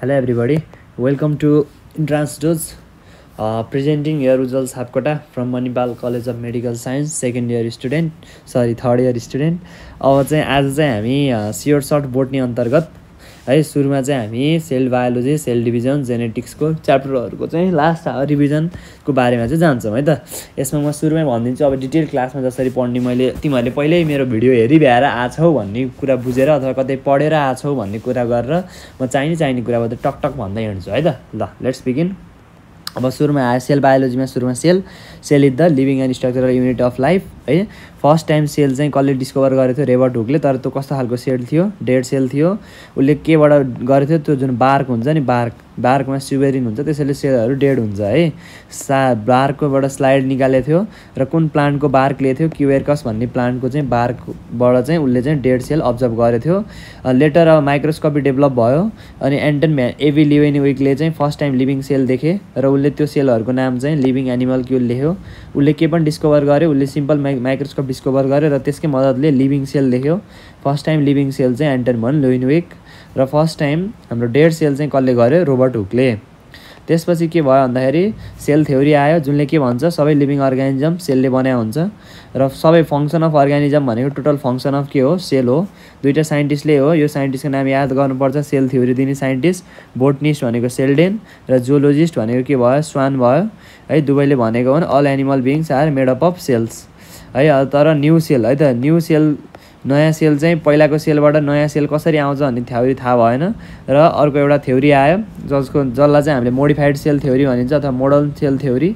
hello everybody welcome to entrance dose presenting your Ujjwal Sapkota from Manipal college of medical science second year student sorry third year student अब चाहिँ आज चाहिँ हामी sure short बोट्ने अन्तर्गत है सुरुमा चाहिँ हामी सेल बायोलोजी सेल डिभिजन जेनेटिक्सको च्याप्टरहरूको चाहिँ लास्ट रिभिजनको बारेमा चाहिँ जान्छौँ है त यसमा म सुरुमै भनिदिन्छु अब डिटेल क्लासमा जसरी पढ्ने मैले तिमीहरूले पहिल्यै मेरो भिडियो हेरिभ्याएर आछौ भन्ने कुरा बुझेर अथवा कतै पढेर आछौ भन्ने कुरा गरेर म चाहिने चाहिने कुरा मात्रै टकटक भन्दै हिँड्छु है त ल लेट्स बिगिन अब सुरुमा आयो सेल बायोलोजीमा सुरुमा cell cell is the living and structural unit of life है फर्स्ट टाइम सेल चाहिँ कसले डिस्कभर गरेको थियो रेबर्ट हुकले तर त्यो कस्तो खालको सेल थियो डेड सेल थियो उसले केबाट गरेको थियो त्यो जुन बार्क हुन्छ नि बार्क बार्कमा सुबेरिन हुन्छ त्यसैले सेलहरू डेड हुन्छ है सा बार्कबाट स्लाइड निकालेको थियो र कुन प्लान्टको बार्क लिएको थियो क्युएरकस भन्ने प्लान्टको चाहिँ बार्कबाट चाहिँ उसले चाहिँ डेड सेल अब्जर्भ गरेको थियो लेटर अब माइक्रोस्कोपी डेभलप भयो अनि एन्टन म्या एभी लिभेन विकले चाहिँ फर्स्ट टाइम लिभिङ सेल देखेँ र उसले त्यो सेलहरूको नाम चाहिँ लिभिङ एनिमल क्युल लेख्यो उसले के पनि डिस्कभर गर्यो उसले सिम्पल माइ माइक्रोस्कोप डिस्कभर गर्यो र त्यसकै मद्दतले लिभिङ सेल देख्यो फर्स्ट टाइम लिभिङ सेल चाहिँ एन्टन भन विक र फर्स्ट टाइम हाम्रो डेड सेल चाहिँ कसले गर्यो रोबर्ट हुकले त्यसपछि के भयो भन्दाखेरि सेल थ्योरी आयो जुनले के भन्छ सबै लिभिङ अर्ग्यानिजम सेलले बनाएको हुन्छ र सबै फङ्सन अफ अर्ग्यानिजम भनेको टोटल फङ्सन अफ के हो सेल हो दुइटा साइन्टिस्टले हो यो साइन्टिस्टको नाम याद गर्नुपर्छ सेल थ्योरी दिने साइन्टिस्ट बोटनिस्ट भनेको सेलडेन र जुलोजिस्ट भनेको के भयो स्वान भयो है दुवैले भनेको हो all animal beings are made up of cells है तर न्यु सेल है त न्यु सेल नयाँ सेल चाहिँ पहिलाको सेलबाट नयाँ सेल कसरी आउँछ भन्ने थ्योरी थाहा भएन र अर्को एउटा थ्योरी आयो जसको जसलाई चाहिँ हामीले मोडिफाइड सेल थ्योरी भनिन्छ अथवा मोडल सेल थ्योरी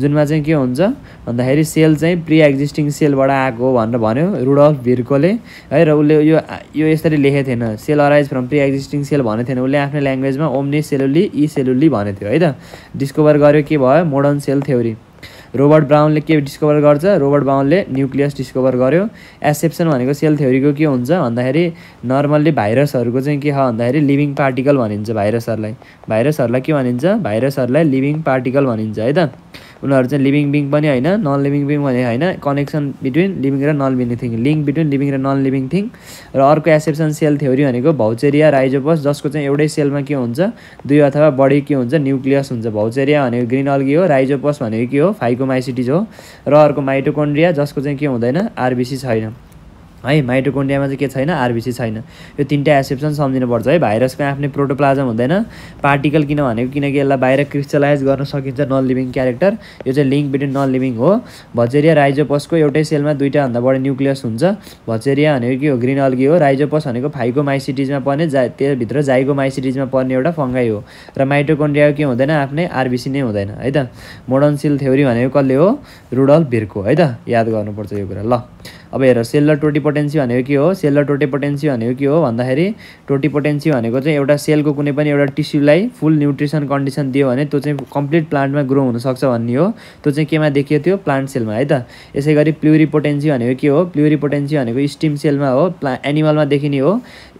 जुनमा चाहिँ के हुन्छ भन्दाखेरि सेल चाहिँ प्रि एक्जिस्टिङ सेलबाट आएको हो भनेर भन्यो रुडल्फ भिर्कोले है र उसले यो यो यसरी लेखेको थिएन cell arise from pre existing cell भनेको थिएन उसले आफ्नो ल्याङ्ग्वेजमा ओम्ने सेलुली इ सेलुली भनेको थियो है त डिस्कभर गर्यो के भयो मोडर्न सेल थ्योरी रोबर्ट ब्राउनले के डिस्कभर गर्छ रोबर्ट ब्राउनले न्युक्लियस डिस्कभर गर्यो एक्सेप्सन भनेको सेल थ्योरीको के हुन्छ भन्दाखेरि नर्मल्ली भाइरसहरूको चाहिँ के छ भन्दाखेरि लिभिङ पार्टिकल भनिन्छ भाइरसहरूलाई भाइरसहरूलाई के भनिन्छ भाइरसहरूलाई लिभिङ पार्टिकल भनिन्छ है त उनीहरू चाहिँ लिभिङ बिङ पनि होइन नन लिभिङ बिङ भने होइन कनेक्सन बिट्विन लिभिङ र non living thing link between living र नन लिभिङ थिङ र अर्को एसेप्सन सेल थ्योरी भनेको भाउचेरिया राइजोपस जसको चाहिँ एउटै सेलमा के हुन्छ दुई अथवा बढी के हुन्छ न्युक्लियस हुन्छ भाउचेरिया भनेको ग्रिन अल्गी हो राइजोपस भनेको के हो फाइकोमाइसिटिज हो र अर्को माइटोकोन्ड्रिया जसको चाहिँ के हुँदैन आरबिसी छैन है माइटोकोन्डियामा चाहिँ के छैन आरबिसी छैन यो तिनवटा एसेप्सन सम्झिनुपर्छ है भाइरसको आफ्नै प्रोटोप्लाजम हुँदैन पार्टिकल किन भनेको किनकि यसलाई बाहिर क्रिस्टलाइज गर्न सकिन्छ नन लिभिङ क्यारेक्टर यो चाहिँ लिङ्क बिट्विन नन लिभिङ हो भचेरिया राइजोपसको एउटै सेलमा दुईवटाभन्दा बढी न्युक्लियस हुन्छ भचेरिया भनेको के हो ग्रिन अल्गी हो राइजोपस भनेको फाइको माइसिटिजमा पर्ने जा त्यहाँभित्र जाइको माइसिटिजमा पर्ने एउटा फङ्गाई हो र माइटोकोन्ड्रिया के हुँदैन आफ्नै आरबिसी नै हुँदैन है त मोडर्न थ्योरी भनेको कसले हो रुडल भिर्को है त याद गर्नुपर्छ यो कुरा ल अब हेर सेलर टोटिपोटेन्सी भनेको के हो सेलर टोटिपोटेन्सी भनेको के हो भन्दाखेरि टोटी टोटिपोटेन्सी भनेको चाहिँ एउटा सेलको कुनै पनि एउटा टिस्युलाई फुल न्युट्रिसन कन्डिसन दियो भने त्यो चाहिँ कम्प्लिट प्लान्टमा ग्रो हुनसक्छ भन्ने हो त्यो चाहिँ केमा देखियो त्यो प्लान्ट सेलमा है त यसै गरी पोटेन्सी भनेको के हो पोटेन्सी भनेको स्टिम सेलमा हो प्ला एनिमलमा देखिने हो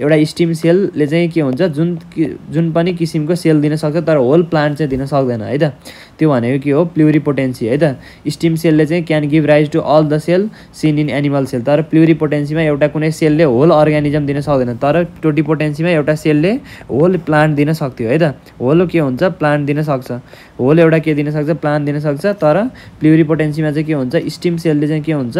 एउटा स्टिम सेलले चाहिँ के हुन्छ जुन जुन पनि किसिमको सेल दिन सक्छ तर होल प्लान्ट चाहिँ दिन सक्दैन है त त्यो भनेको के हो प्युरिपोटेन्सी है त स्टिम सेलले चाहिँ can give rise to all the cell seen in animal cell तर प्युरिपोटेन्सीमा एउटा कुनै सेलले होल अर्ग्यानिजम दिन सक्दैन तर टोटिपोटेन्सीमा एउटा सेलले होल प्लान्ट दिन सक्थ्यो है त होल के हुन्छ प्लान्ट दिन सक्छ होल एउटा के दिनसक्छ प्लान दिनसक्छ तर पोटेन्सीमा चाहिँ के हुन्छ स्टिम सेलले चाहिँ के हुन्छ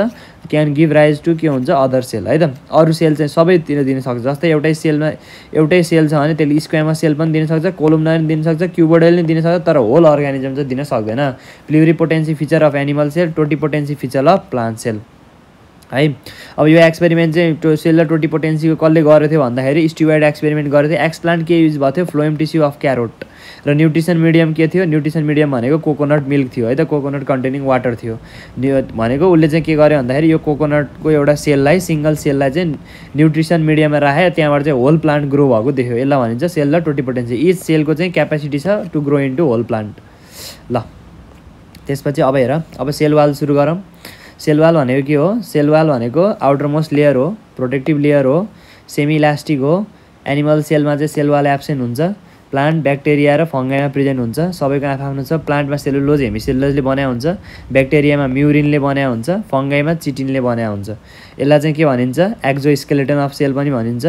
क्यान गिभ राइज टु के हुन्छ अदर सेल है त अरू सेल चाहिँ सबैतिर दिनसक्छ जस्तै एउटै सेलमा एउटै सेल छ भने त्यसले स्क्वायरमा सेल पनि दिनसक्छ कोलुमना पनि दिनसक्छ क्युबोडेल पनि दिनसक्छ तर होल अर्ग्यानिजम चाहिँ दिन सक्दैन potency feature of animal cell totipotency feature of plant cell है अब यो एक्सपेरिमेन्ट चाहिँ टो सेलर टोटिपोटेन्सीको कसले गरेको थियो भन्दाखेरि स्टिवाइड एक्सपेरिमेन्ट गरेको थियो एक्सप्लान्ट के युज भएको थियो फ्लोएम टिस्यु अफ क्यारोट र न्युट्रिसन मिडियम के थियो न्युट्रिसन मिडियम भनेको कोकोनट मिल्क थियो है त कोकोनट कन्टेनिङ वाटर थियो भनेको उसले चाहिँ के गर्यो भन्दाखेरि यो कोकोनटको एउटा सेललाई सिङ्गल सेललाई चाहिँ न्युट्रिसन मिडियममा राखे त्यहाँबाट चाहिँ होल प्लान्ट ग्रो भएको देख्यो यसलाई भनिन्छ सेल र टोटिपोटेन्सी इज सेलको चाहिँ क्यापेसिटी छ to grow into whole plant ल त्यसपछि अब हेर अब सेल वाल सुरु गरौँ सेलवाल भनेको के हो सेलवाल भनेको आउटर मोस्ट लेयर हो प्रोटेक्टिभ लेयर हो सेमी इलास्टिक हो एनिमल सेलमा चाहिँ सेलवाल एब्सेन्ट हुन्छ प्लान्ट ब्याक्टेरिया र फङ्गाइमा प्रेजेन्ट हुन्छ सबैको आफ्नो छ प्लान्टमा सेलुलोज हेमिसेलुलोजले बनाएको हुन्छ ब्याक्टेरियामा म्युरिनले बनाएको हुन्छ फङ्गाइमा चिटिनले बनाएको हुन्छ यसलाई चाहिँ के भनिन्छ एक्जो स्केलेटन अफ सेल पनि भनिन्छ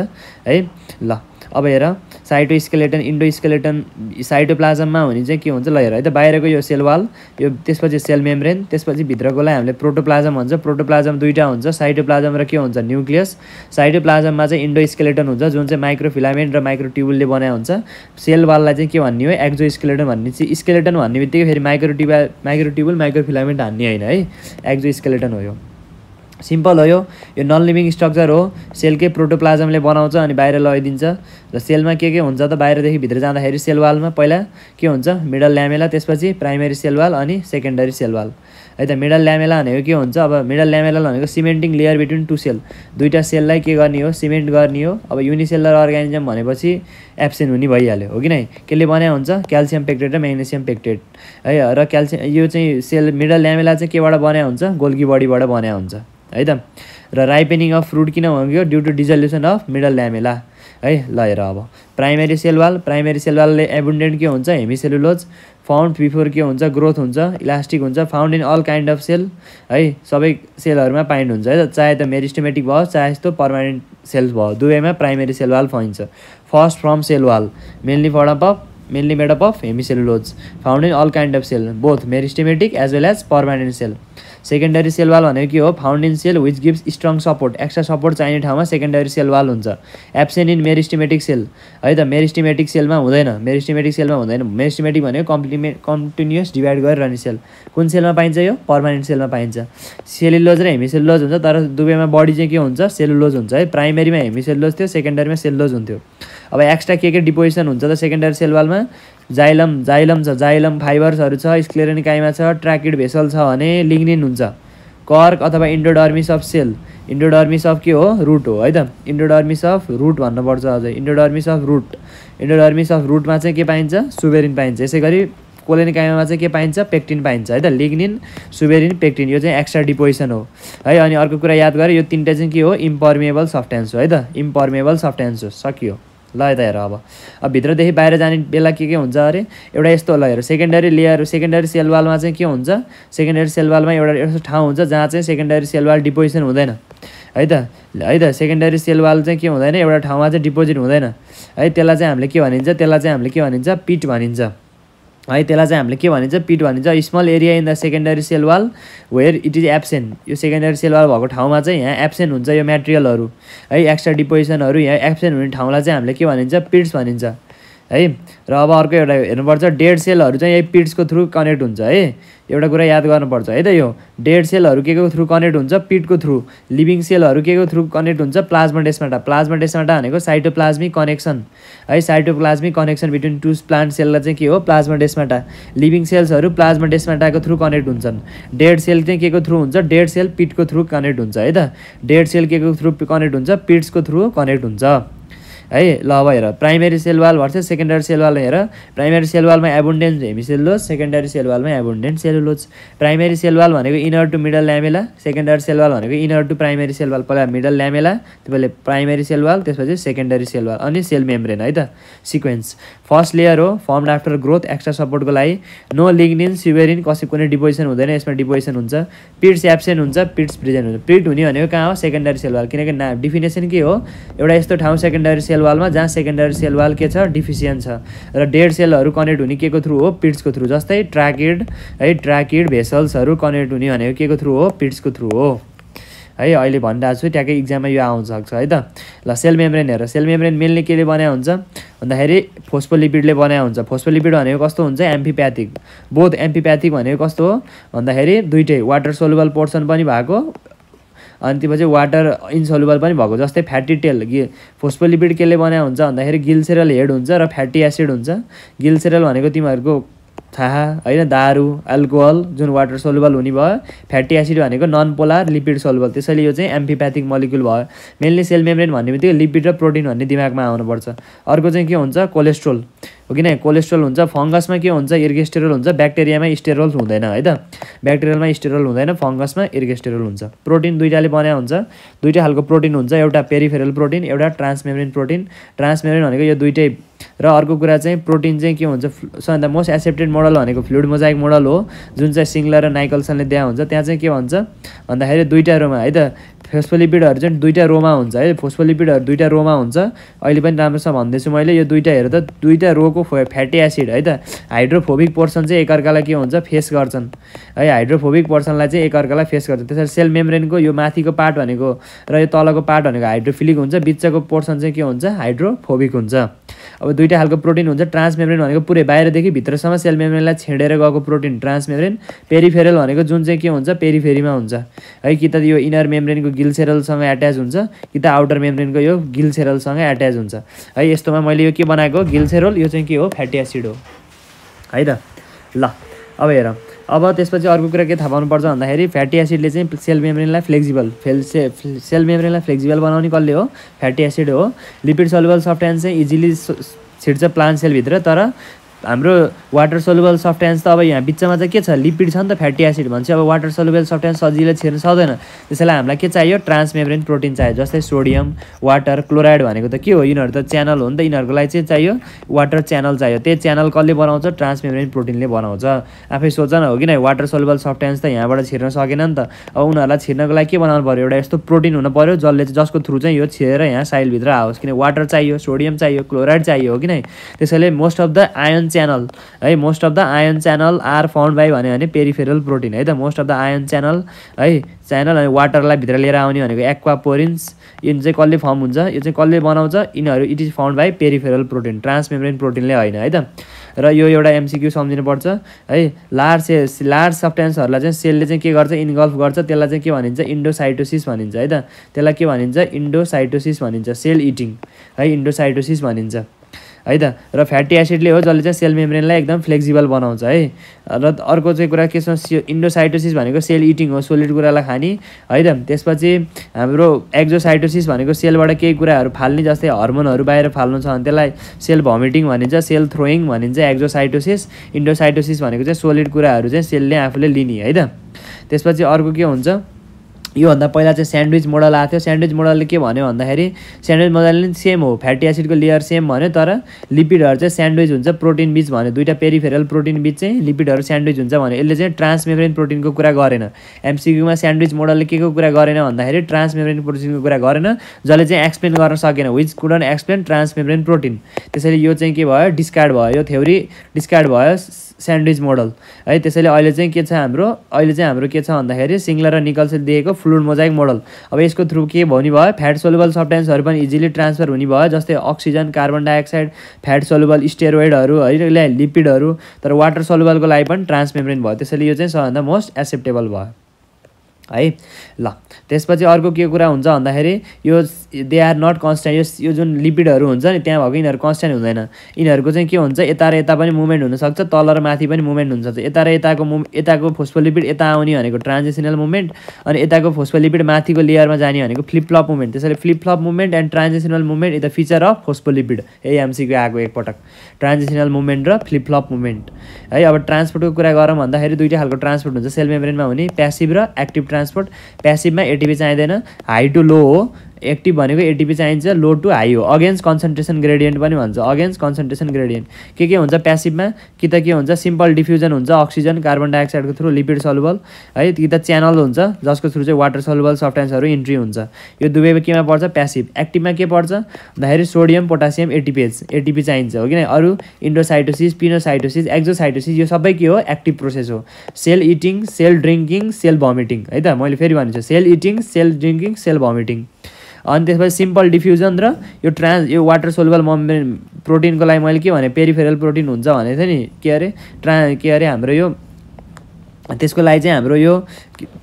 है ल अब हेर साइटो स्केलेटन इन्डो स्केलेटन साइटोप्लाजममा हुने चाहिँ के हुन्छ ल हेर है त बाहिरको यो सेलवाल यो त्यसपछि सेल मेम्ब्रेन त्यसपछि भित्रकोलाई हामीले प्रोटोप्लाजम भन्छ प्रोटोप्लाजम दुईवटा हुन्छ साइटोप्लाजम र के हुन्छ न्युक्लियस साइटोप्लाजममा चाहिँ इन्डो स्केलेटन हुन्छ जुन चाहिँ माइक्रोफिलामेन्ट र माइक्रो माइक्रोट्युबुलले बनाएको हुन्छ सेल वाललाई चाहिँ के भन्ने हो एक्जो स्केलेटन भन्ने चाहिँ स्केलेटन भन्ने बित्तिकै फेरि माइक्रो माइक्रोट्युबा माइक्रोट्युबुल माइक्रोफिलामेन्ट हान्ने होइन है एक्जो स्केलेटन हो यो सिम्पल हो यो यो नन लिभिङ स्ट्रक्चर हो सेलकै प्रोटोप्लाजमले बनाउँछ अनि बाहिर लगाइदिन्छ र सेलमा के के हुन्छ त बाहिरदेखि भित्र जाँदाखेरि सेलवालमा पहिला के हुन्छ मिडल ल्यामेला त्यसपछि प्राइमेरी सेलवाल अनि सेकेन्डरी सेलवाल है त मिडल ल्यामेला भनेको के हुन्छ अब मिडल ल्यामेला भनेको cementing layer between two cell दुईवटा सेललाई के गर्ने हो सिमेन्ट गर्ने हो अब युनिसेलर अर्गानिजम भनेपछि एब्सेन्ट हुने भइहाल्यो हो कि नै केले बनायो हुन्छ क्याल्सियम पेक्टेट र म्याग्नेसियम पेक्टेट है र क्याल्सियम यो चाहिँ सेल मिडल ल्यामेला चाहिँ केबाट बनायो हुन्छ गोल्गी बडीबाट बनायो हुन्छ है त र राइपेनिङ अफ फ्रुट किन भन्यो due to dissolution of middle lamella है ल हेर अब प्राइमेरी सेलवाल प्राइमेरी सेलवालले एबुन्डेन्ट के हुन्छ हेमिसेलुलोज फाउन्ड बिफोर के हुन्छ ग्रोथ हुन्छ इलास्टिक हुन्छ found in all kind of cell है सबै सेलहरूमा पाइन्ड हुन्छ है त चाहे त मेरिस्टोमेटिक भयो चाहे यस्तो पर्मानेन्ट सेल्स भयो दुवैमा प्राइमेरी सेलवाल फाइन्छ first from cell wall mainly up of mainly made up of hemicellulose found in all kind of cell both meristematic as well as permanent cell secondary cell wall भनेको के हो found in cell which gives strong support extra support चाहिने ठाउँमा secondary cell wall हुन्छ absent in meristematic cell है त मेरिस्टिमेटिक सेलमा हुँदैन मेरिस्टिमेटिक सेलमा हुँदैन मेरिस्टिमेटिक भनेको कम्प्लिमे कन्टिन्युस डिभाइड गरिरहने सेल कुन सेलमा पाइन्छ यो पर्मानेन्ट सेलमा पाइन्छ सेलुलोज र हेमिसेलुलोज हुन्छ तर दुबईमा बडी चाहिँ के हुन्छ सेलुलोज हुन्छ है प्राइमेरीमा हेमिसेलुलोज थियो सेकेन्डरीमा सेलुलोज हुन्थ्यो अब एक्स्ट्रा के के डिपोजिसन हुन्छ त सेकेन्डरी सेलवालमा जाइलम जाइलम छ जाइलम फाइबर्सहरू छ स्क्लेरेनकाइमा छ ट्र्याकिड भेसल छ भने लिग्निन हुन्छ कर्क अथवा endodermis of cell endodermis of के हो रुट हो है त इन्डोडर्मिस अफ रुट भन्नुपर्छ अझै endodermis of root endodermis of रुटमा चाहिँ के पाइन्छ सुबेरिन पाइन्छ यसै गरी कोलेनिकाइमा चाहिँ के पाइन्छ पेक्टिन पाइन्छ है त लिग्निन सुबेरिन पेक्टिन यो चाहिँ एक्स्ट्रा डिपोजिसन हो है अनि अर्को कुरा याद गरेँ यो तिनवटा चाहिँ के हो इम्पर्मेबल सफ्टेन्स हो है त इम्पर्मेबल सफ्टेन्स हो सकियो ल यता हेर अब अब भित्रदेखि बाहिर जाने बेला के के हुन्छ अरे एउटा यस्तो ल हेर सेकेन्डरी लेयर सेकेन्डरी सेलवालमा चाहिँ के हुन्छ सेकेन्डरी सेलवालमा एउटा यस्तो ठाउँ हुन्छ जहाँ चाहिँ सेकेन्डरी सेलवाल डिपोजिसन हुँदैन है त है त सेकेन्डरी सेलवाल चाहिँ के हुँदैन एउटा ठाउँमा चाहिँ डिपोजिट हुँदैन है त्यसलाई चाहिँ हामीले के भनिन्छ त्यसलाई चाहिँ हामीले के भनिन्छ पिट भनिन्छ है त्यसलाई चाहिँ हामीले के भनिन्छ पिट भनिन्छ small area in the secondary cell wall where it is absent यो सेकेन्डरी सेल वाल भएको ठाउँमा चाहिँ यहाँ एब्सेन्ट हुन्छ यो मेटेरियलहरू है एक्स्ट्रा डिपोजिसनहरू यहाँ एब्सेन्ट हुने ठाउँलाई चाहिँ हामीले के भनिन्छ पिट्स भनिन्छ है र अब अर्को एउटा हेर्नुपर्छ डेड सेलहरू चाहिँ यही पिट्सको थ्रु कनेक्ट हुन्छ है एउटा कुरा याद गर्नुपर्छ है त यो डेड सेलहरू के को थ्रु कनेक्ट हुन्छ पिटको थ्रु लिभिङ सेलहरू के को थ्रु कनेक्ट हुन्छ प्लाज्मा डेस्माटा प्लाज्मा डेस्माटा भनेको साइटोप्लाज्मिक कनेक्सन है cytoplasmic connection between two plant सेललाई चाहिँ के हो प्लाज्मा डेस्माटा लिभिङ सेल्सहरू प्लाज्मा डेस्माटाको थ्रु कनेक्ट हुन्छन् डेड सेल चाहिँ के को थ्रु हुन्छ डेड सेल पिटको थ्रु कनेक्ट हुन्छ है त डेड सेल के को थ्रु कनेक्ट हुन्छ पिट्सको थ्रु कनेक्ट हुन्छ है ल अब हेर प्राइमेरी सेलवाल भर्छ सेकेन्डरी सेलवाल हेर प्राइमेरी सेलवालमा वालमा एबुन्डेन्ट हेमिसेलुलोज सेकेन्डरी सेलवालमा वालमा एबुन्डेन्ट सेलुलोज प्राइमेरी सेलवाल भनेको inner to middle lamella secondary cell wall भनेको इनर टु प्राइमेरी सेलवाल पहिला मिडल ल्यामेला त्यसपछि प्राइमेरी सेलवाल त्यसपछि सेकेन्डरी सेलवाल अनि सेल मेम्ब्रेन है त सिक्वेन्स फर्स्ट लेयर हो फर्म आफ्टर ग्रोथ एक्स्ट्रा सपोर्टको लागि नो लिग्निन सिबेरिन कसै कुनै डिपोजिसन हुँदैन यसमा डिपोजिसन हुन्छ पिट्स एब्सेन्ट हुन्छ पिट्स प्रेजेन्ट हुन्छ पिट हुने भनेको कहाँ हो सेकेन्डरी सेलवाल किनकि ना डिफिनेसन के हो एउटा यस्तो ठाउँ सेकेन्डरी सेल सेल वालमा जहाँ सेकेन्डरी सेल वाल के छ डिफिसियन्ट छ र डेड सेलहरू कनेक्ट हुने के को थ्रु हो पिट्सको थ्रु जस्तै ट्र्याकिड है ट्र्याकिड भेसल्सहरू कनेक्ट हुने भनेको के को थ्रु हो पिट्सको थ्रु हो है अहिले भनिरहेको छु ट्याकै इक्जाममा यो आउन सक्छ है त ल सेल मेम्ब्रेन हेर सेल मेम्ब्रेन मेनले केले बनायो हुन्छ भन्दाखेरि फोस्फोलिपिडले बनायो हुन्छ फोस्फोलिपिड भनेको कस्तो हुन्छ एम्फिप्याथिक बोथ एम्फिप्याथिक भनेको कस्तो हो भन्दाखेरि दुइटै वाटर सोलुबल पोर्सन पनि भएको अनि त्यो चाहिँ वाटर इन्सोल्युबल पनि भएको जस्तै फ्याटी टेल गि फोस्पोलिपिड केले बनाएको हुन्छ भन्दाखेरि गिल्सेरल हेड हुन्छ र फ्याटी एसिड हुन्छ गिल्सेरल भनेको तिमीहरूको थाहा होइन दारु एल्कोहल जुन वाटर सोलुबल हुने भयो फ्याटी एसिड भनेको नन पोलार लिपिड सोलुबल त्यसैले यो चाहिँ एम्फिप्याथिक मलिकुल भयो मेनली सेल मेम्ब्रेन भन्ने बित्तिकै लिपिड र प्रोटिन भन्ने दिमागमा आउनुपर्छ अर्को चाहिँ के हुन्छ कोलेस्ट्रोल हो किन कोलेस्ट्रोल हुन्छ फङ्गसमा के हुन्छ इर्गेस्टेरोल हुन्छ ब्याक्टेरियामा स्टेरोल हुँदैन है त ब्याक्टेरियलमा स्टेरोल हुँदैन फङ्गसमा इर्गेस्टेरोल हुन्छ प्रोटिन दुइटाले बनाएको हुन्छ दुइटै खालको प्रोटिन हुन्छ एउटा पेरिफेरल प्रोटिन एउटा ट्रान्समेम्ब्रेन प्रोटिन ट्रान्समेम्ब्रेन भनेको यो दुइटै र अर्को कुरा चाहिँ प्रोटिन चाहिँ के हुन्छ सबभन्दा मोस्ट एक्सेप्टेड मोडल भनेको फ्लुड मोजाइक मोडल हो जुन चाहिँ सिङ्गला र नाइकल्सनले दिया हुन्छ त्यहाँ चाहिँ के भन्छ भन्दाखेरि दुइटा रोमा है त फोस्फोलिपिडहरू चाहिँ दुईवटा रोमा हुन्छ है फोस्फोलिपिडहरू दुईवटा रोमा हुन्छ अहिले पनि राम्रोसँग भन्दैछु मैले यो दुईवटा त दुईवटा रोको फ्याटी एसिड है त हाइड्रोफोबिक पोर्सन चाहिँ एकअर्कालाई के हुन्छ फेस गर्छन् है हाइड्रोफोबिक पर्सनलाई चाहिँ एकअर्कालाई फेस गर्छ त्यसरी सेल मेम्ब्रेनको यो माथिको पार्ट भनेको र यो तलको पार्ट भनेको हाइड्रोफिलिक हुन्छ बिचको पोर्सन चाहिँ के हुन्छ हाइड्रोफोबिक हुन्छ अब दुइटा खालको प्रोटिन हुन्छ ट्रान्समेम्ब्रेन भनेको पुरै बाहिरदेखि भित्रसम्म सेल मेम्ब्रेनलाई छेडेर गएको प्रोटिन ट्रान्समेम्ब्रेन पेरिफेरल भनेको जुन चाहिँ के हुन्छ पेरिफेरीमा हुन्छ है कि त यो इनर मेम्ब्रेनको गिल्सेरलसँग एट्याच हुन्छ कि त आउटर मेम्ब्रेनको यो गिल्सेरलसँग एट्याच हुन्छ है यस्तोमा मैले यो के बनाएको गिल्सेरोल यो चाहिँ के हो फ्याटी एसिड हो है त ल अब हेरौँ अब त्यसपछि अर्को कुरा के थाहा पाउनुपर्छ भन्दाखेरि फ्याटी एसिडले चाहिँ सेल मेम्ब्रेनलाई फ्लेक्सिबल फेल से सेल मेम्ब्रेनलाई फ्लेक्सिबल बनाउने कसले हो फ्याटी एसिड हो लिपिड सल्युबल सफ्ट्यान्स चाहिँ इजिली छिर्छ प्लान्ट सेलभित्र तर हाम्रो वाटर सोलुबल सफ्ट्यान्स त अब यहाँ बिचमा चाहिँ के छ लिपिड छ नि त फ्याटी एसिड भन्छ अब वाटर सोलुबल सफ्ट्यान्स सजिलै छिर्नु सक्दैन त्यसैलाई हामीलाई के चाहियो ट्रान्समेम्ब्रेन प्रोटिन चाहियो जस्तै सोडियम वाटर क्लोराइड भनेको त के हो यिनीहरू त च्यानल हो नि त यिनीहरूको लागि चाहिँ चाहियो वाटर च्यानल चाहियो त्यही च्यानल कसले बनाउँछ ट्रान्समेम्ब्रेन प्रोटिनले बनाउँछ आफै सोचन हो कि नै वाटर सोलुबल सफ्ट्यान्स त यहाँबाट छिर्न सकेन नि त अब उनीहरूलाई छिर्नको लागि के बनाउनु पऱ्यो एउटा यस्तो प्रोटिन हुनु पऱ्यो जसले चाहिँ जसको थ्रु चाहिँ यो छिरेर यहाँ साइलभित्र आओस् किन वाटर चाहियो सोडियम चाहियो क्लोराइड चाहियो हो कि नै त्यसैले most of the ion channel है most of the ion channel are found by भन्यो भने पेरिफेरल प्रोटिन है त most of the ion channel है च्यानल अनि वाटरलाई भित्र लिएर आउने भनेको एक्वापोरिन्स यिन चाहिँ कसले फर्म हुन्छ यो चाहिँ कसले बनाउँछ यिनीहरू it is found by peripheral protein transmembrane प्रोटिनले होइन है त र यो एउटा एमसिक्यू सम्झिनुपर्छ है लार्ज से लार्ज सब्सटेन्सहरूलाई चाहिँ सेलले चाहिँ के गर्छ इन्गल्फ गर्छ त्यसलाई चाहिँ के भनिन्छ इन्डोसाइटोसिस भनिन्छ है त त्यसलाई के भनिन्छ इन्डोसाइटोसिस भनिन्छ सेल इटिङ है इन्डोसाइटोसिस भनिन्छ है त र फ्याटी एसिडले हो जसले चाहिँ सेल मेम्ब्रेनलाई एकदम फ्लेक्सिबल बनाउँछ है र अर्को चाहिँ कुरा के छ इन्डोसाइटोसिस भनेको सेल इटिङ हो सोलिड कुरालाई खाने है त त्यसपछि हाम्रो एक्जोसाइटोसिस भनेको सेलबाट केही कुराहरू फाल्ने जस्तै हर्मोनहरू बाहिर फाल्नु छ अनि त्यसलाई सेल भमिटिङ भनिन्छ सेल थ्रोइङ भनिन्छ एक्जोसाइटोसिस इन्डोसाइटोसिस भनेको चाहिँ सोलिड कुराहरू चाहिँ सेलले आफूले लिने है त त्यसपछि अर्को के हुन्छ योभन्दा पहिला चाहिँ स्यान्डविच मोडल आएको थियो स्यान्डविच मोडलले के भन्यो भन्दाखेरि स्यान्डविच मोडल पनि सेम हो फ्याटी एसिडको लेयर सेम भन्यो तर लिपिडहरू चाहिँ स्यान्डविच हुन्छ प्रोटिन बिच भन्यो दुइटा पेरिफेरल प्रोटिन बिच चाहिँ लिपिडहरू स्यान्डविच हुन्छ भन्यो यसले चाहिँ ट्रान्समेम्ब्रेन प्रोटिनको कुरा गरेन एमसिक्यूमा स्यान्डविच मोडलले के को कुरा गरेन भन्दाखेरि ट्रान्समेम्ब्रेन प्रोटिनको कुरा गरेन जसले चाहिँ एक्सप्लेन गर्न सकेन which couldn't explain transmembrane protein त्यसैले यो चाहिँ के भयो डिस्कार्ड भयो यो थ्योरी डिस्कार्ड भयो स्यान्डविच मोडल है त्यसैले अहिले चाहिँ के छ हाम्रो अहिले चाहिँ हाम्रो के छ भन्दाखेरि सिङ्गला र निकल्सले दिएको फ्लुड मोजाइक मोडल अब यसको थ्रु के भन्ने भयो फ्याट सोलुबल सब्टेन्सहरू पनि इजिली ट्रान्सफर हुने भयो जस्तै oxygen carbon dioxide fat soluble स्टेरोइडहरू है लिपिडहरू तर वाटर सोलुबलको लागि पनि ट्रान्समेम्ब्रेन भयो त्यसैले यो चाहिँ सबभन्दा मोस्ट एक्सेप्टेबल भयो है ल त्यसपछि अर्को के कुरा हुन्छ भन्दाखेरि यो दे आर नट कन्सट्यान्ट यो जुन लिपिडहरू हुन्छ नि त्यहाँ भएको यिनीहरू कन्सट्यान्ट हुँदैन यिनीहरूको चाहिँ के हुन्छ यता र यता पनि मुभमेन्ट हुनसक्छ तल र माथि पनि मुभमेन्ट हुन्छ यता र यताको मु यताको फोस्फोलिपिड यता आउने भनेको ट्रान्जेसनल मुभमेन्ट अनि यताको फोस्फोलिपिड माथिको लेयरमा जाने भनेको flip flop movement flip flip flop movement and translational movement is the feature of phospholipid एएमसीको आएको एकपटक ट्रान्जेसनल मुभमेन्ट र फ्लिपफ्लप मुभमेन्ट है अब ट्रान्सपोर्टको कुरा गरौँ भन्दाखेरि दुइटै खालको ट्रान्सपोर्ट हुन्छ सेल मेम्ब्रेनमा हुने प्यासिभ र एक्टिभ ट्रान्सपोर्ट प्यासिभमा एटिपी चाहिँदैन हाई टु लो हो एक्टिभ भनेको एटिपी चाहिन्छ लो टु हाई हो अगेन्स्ट कन्सन्ट्रेसन ग्रेडियन्ट पनि भन्छ अगेन्स्ट कन्सन्ट्रेसन ग्रेडियन्ट के के हुन्छ प्यासिभमा कि त के हुन्छ सिम्पल डिफ्युजन हुन्छ अक्सिजन कार्बन डाइअक्साइडको थ्रु लिपिड सलुबल है कि त च्यानल हुन्छ जसको थ्रु चाहिँ वाटर सलुबल सफ्टेन्सहरू इन्ट्री हुन्छ यो दुवै केमा पर्छ प्यासिभ एक्टिभमा के पर्छ भन्दाखेरि सोडियम पोटासियम एटिपिएच एटिपी चाहिन्छ हो किन अरू इन्डोसाइटोसिस पिनोसाइटोसिस एक्जोसाइटोसिस यो सबै के हो एक्टिभ प्रोसेस हो cell eating cell drinking cell vomiting है त मैले फेरि भन्छु cell eating cell drinking cell vomiting अनि त्यसपछि सिम्पल डिफ्युजन र यो ट्रान्स यो वाटर सोल्युबल मम्ब्रेन प्रोटिनको लागि मैले के भने पेरिफेरल प्रोटिन हुन्छ भनेको थिएँ नि के अरे ट्रा के अरे हाम्रो यो त्यसको लागि चाहिँ हाम्रो यो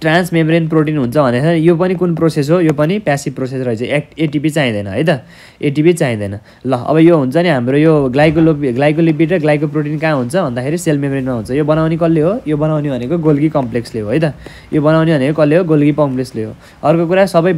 ट्रान्स मेम्ब्रेन प्रोटिन हुन्छ भने यो पनि कुन प्रोसेस हो यो पनि प्यासिभ प्रोसेस रहेछ एक्ट एटिपी चाहिँदैन है त एटिपी चाहिँदैन ल अब यो हुन्छ नि हाम्रो यो ग्लाइकोलो ग्लाइकोलिपिड र ग्लाइकोप्रोटिन कहाँ हुन्छ भन्दाखेरि सेल मेम्ब्रेनमा हुन्छ यो बनाउने कसले हो यो बनाउने भनेको गोल्गी कम्प्लेक्सले हो है त यो बनाउने भनेको कसले हो गोल्गी कम्प्लेक्सले हो अर्को कुरा सबै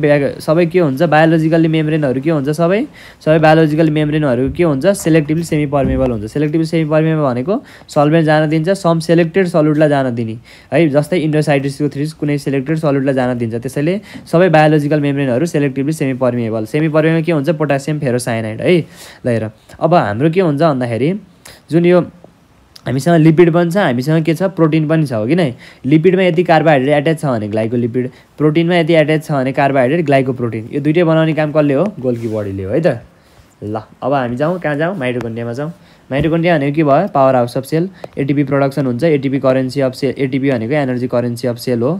सबै के हुन्छ बायोलोजिकल्ली मेम्ब्रेनहरू के हुन्छ सबै सबै बायोलोजिकल मेम्ब्रेनहरू के हुन्छ सेलेक्टिभली सेमी पर्मेबल हुन्छ सेलेक्टिभली सेमी पर्मेबल भनेको सल्भेन्ट जान दिन्छ सम सेलेक्टेड सल्युटलाई जान दिने है जस्तै इन्डोसाइटिसको थ्री फिजिक्स कुनै सेलेक्टेड सल्युटलाई जान दिन्छ त्यसैले सबै बायोलोजिकल मेम्ब्रेनहरू selectively semi permeable semi permeable के हुन्छ पोटासियम फेरोसाइनाइड है ल हेर अब हाम्रो के हुन्छ भन्दाखेरि जुन यो हामीसँग लिपिड पनि छ हामीसँग के छ प्रोटिन पनि छ हो कि नै लिपिडमा यति कार्बोहाइड्रेट एट्याच छ भने ग्लाइको लिपिड प्रोटिनमा यति एट्याच छ भने कार्बोहाइड्रेट ग्लाइको प्रोटिन यो दुइटै बनाउने काम कसले हो गोल्की बडीले हो है त ल अब हामी जाउँ कहाँ जाउँ माइटोकोन्डियामा जाउँ माइटोकन्ड्रिया भनेको के भयो powerhouse of cell ATP production हुन्छ ATP currency of cell ATP भनेको एनर्जी करेन्सी अफ सेल हो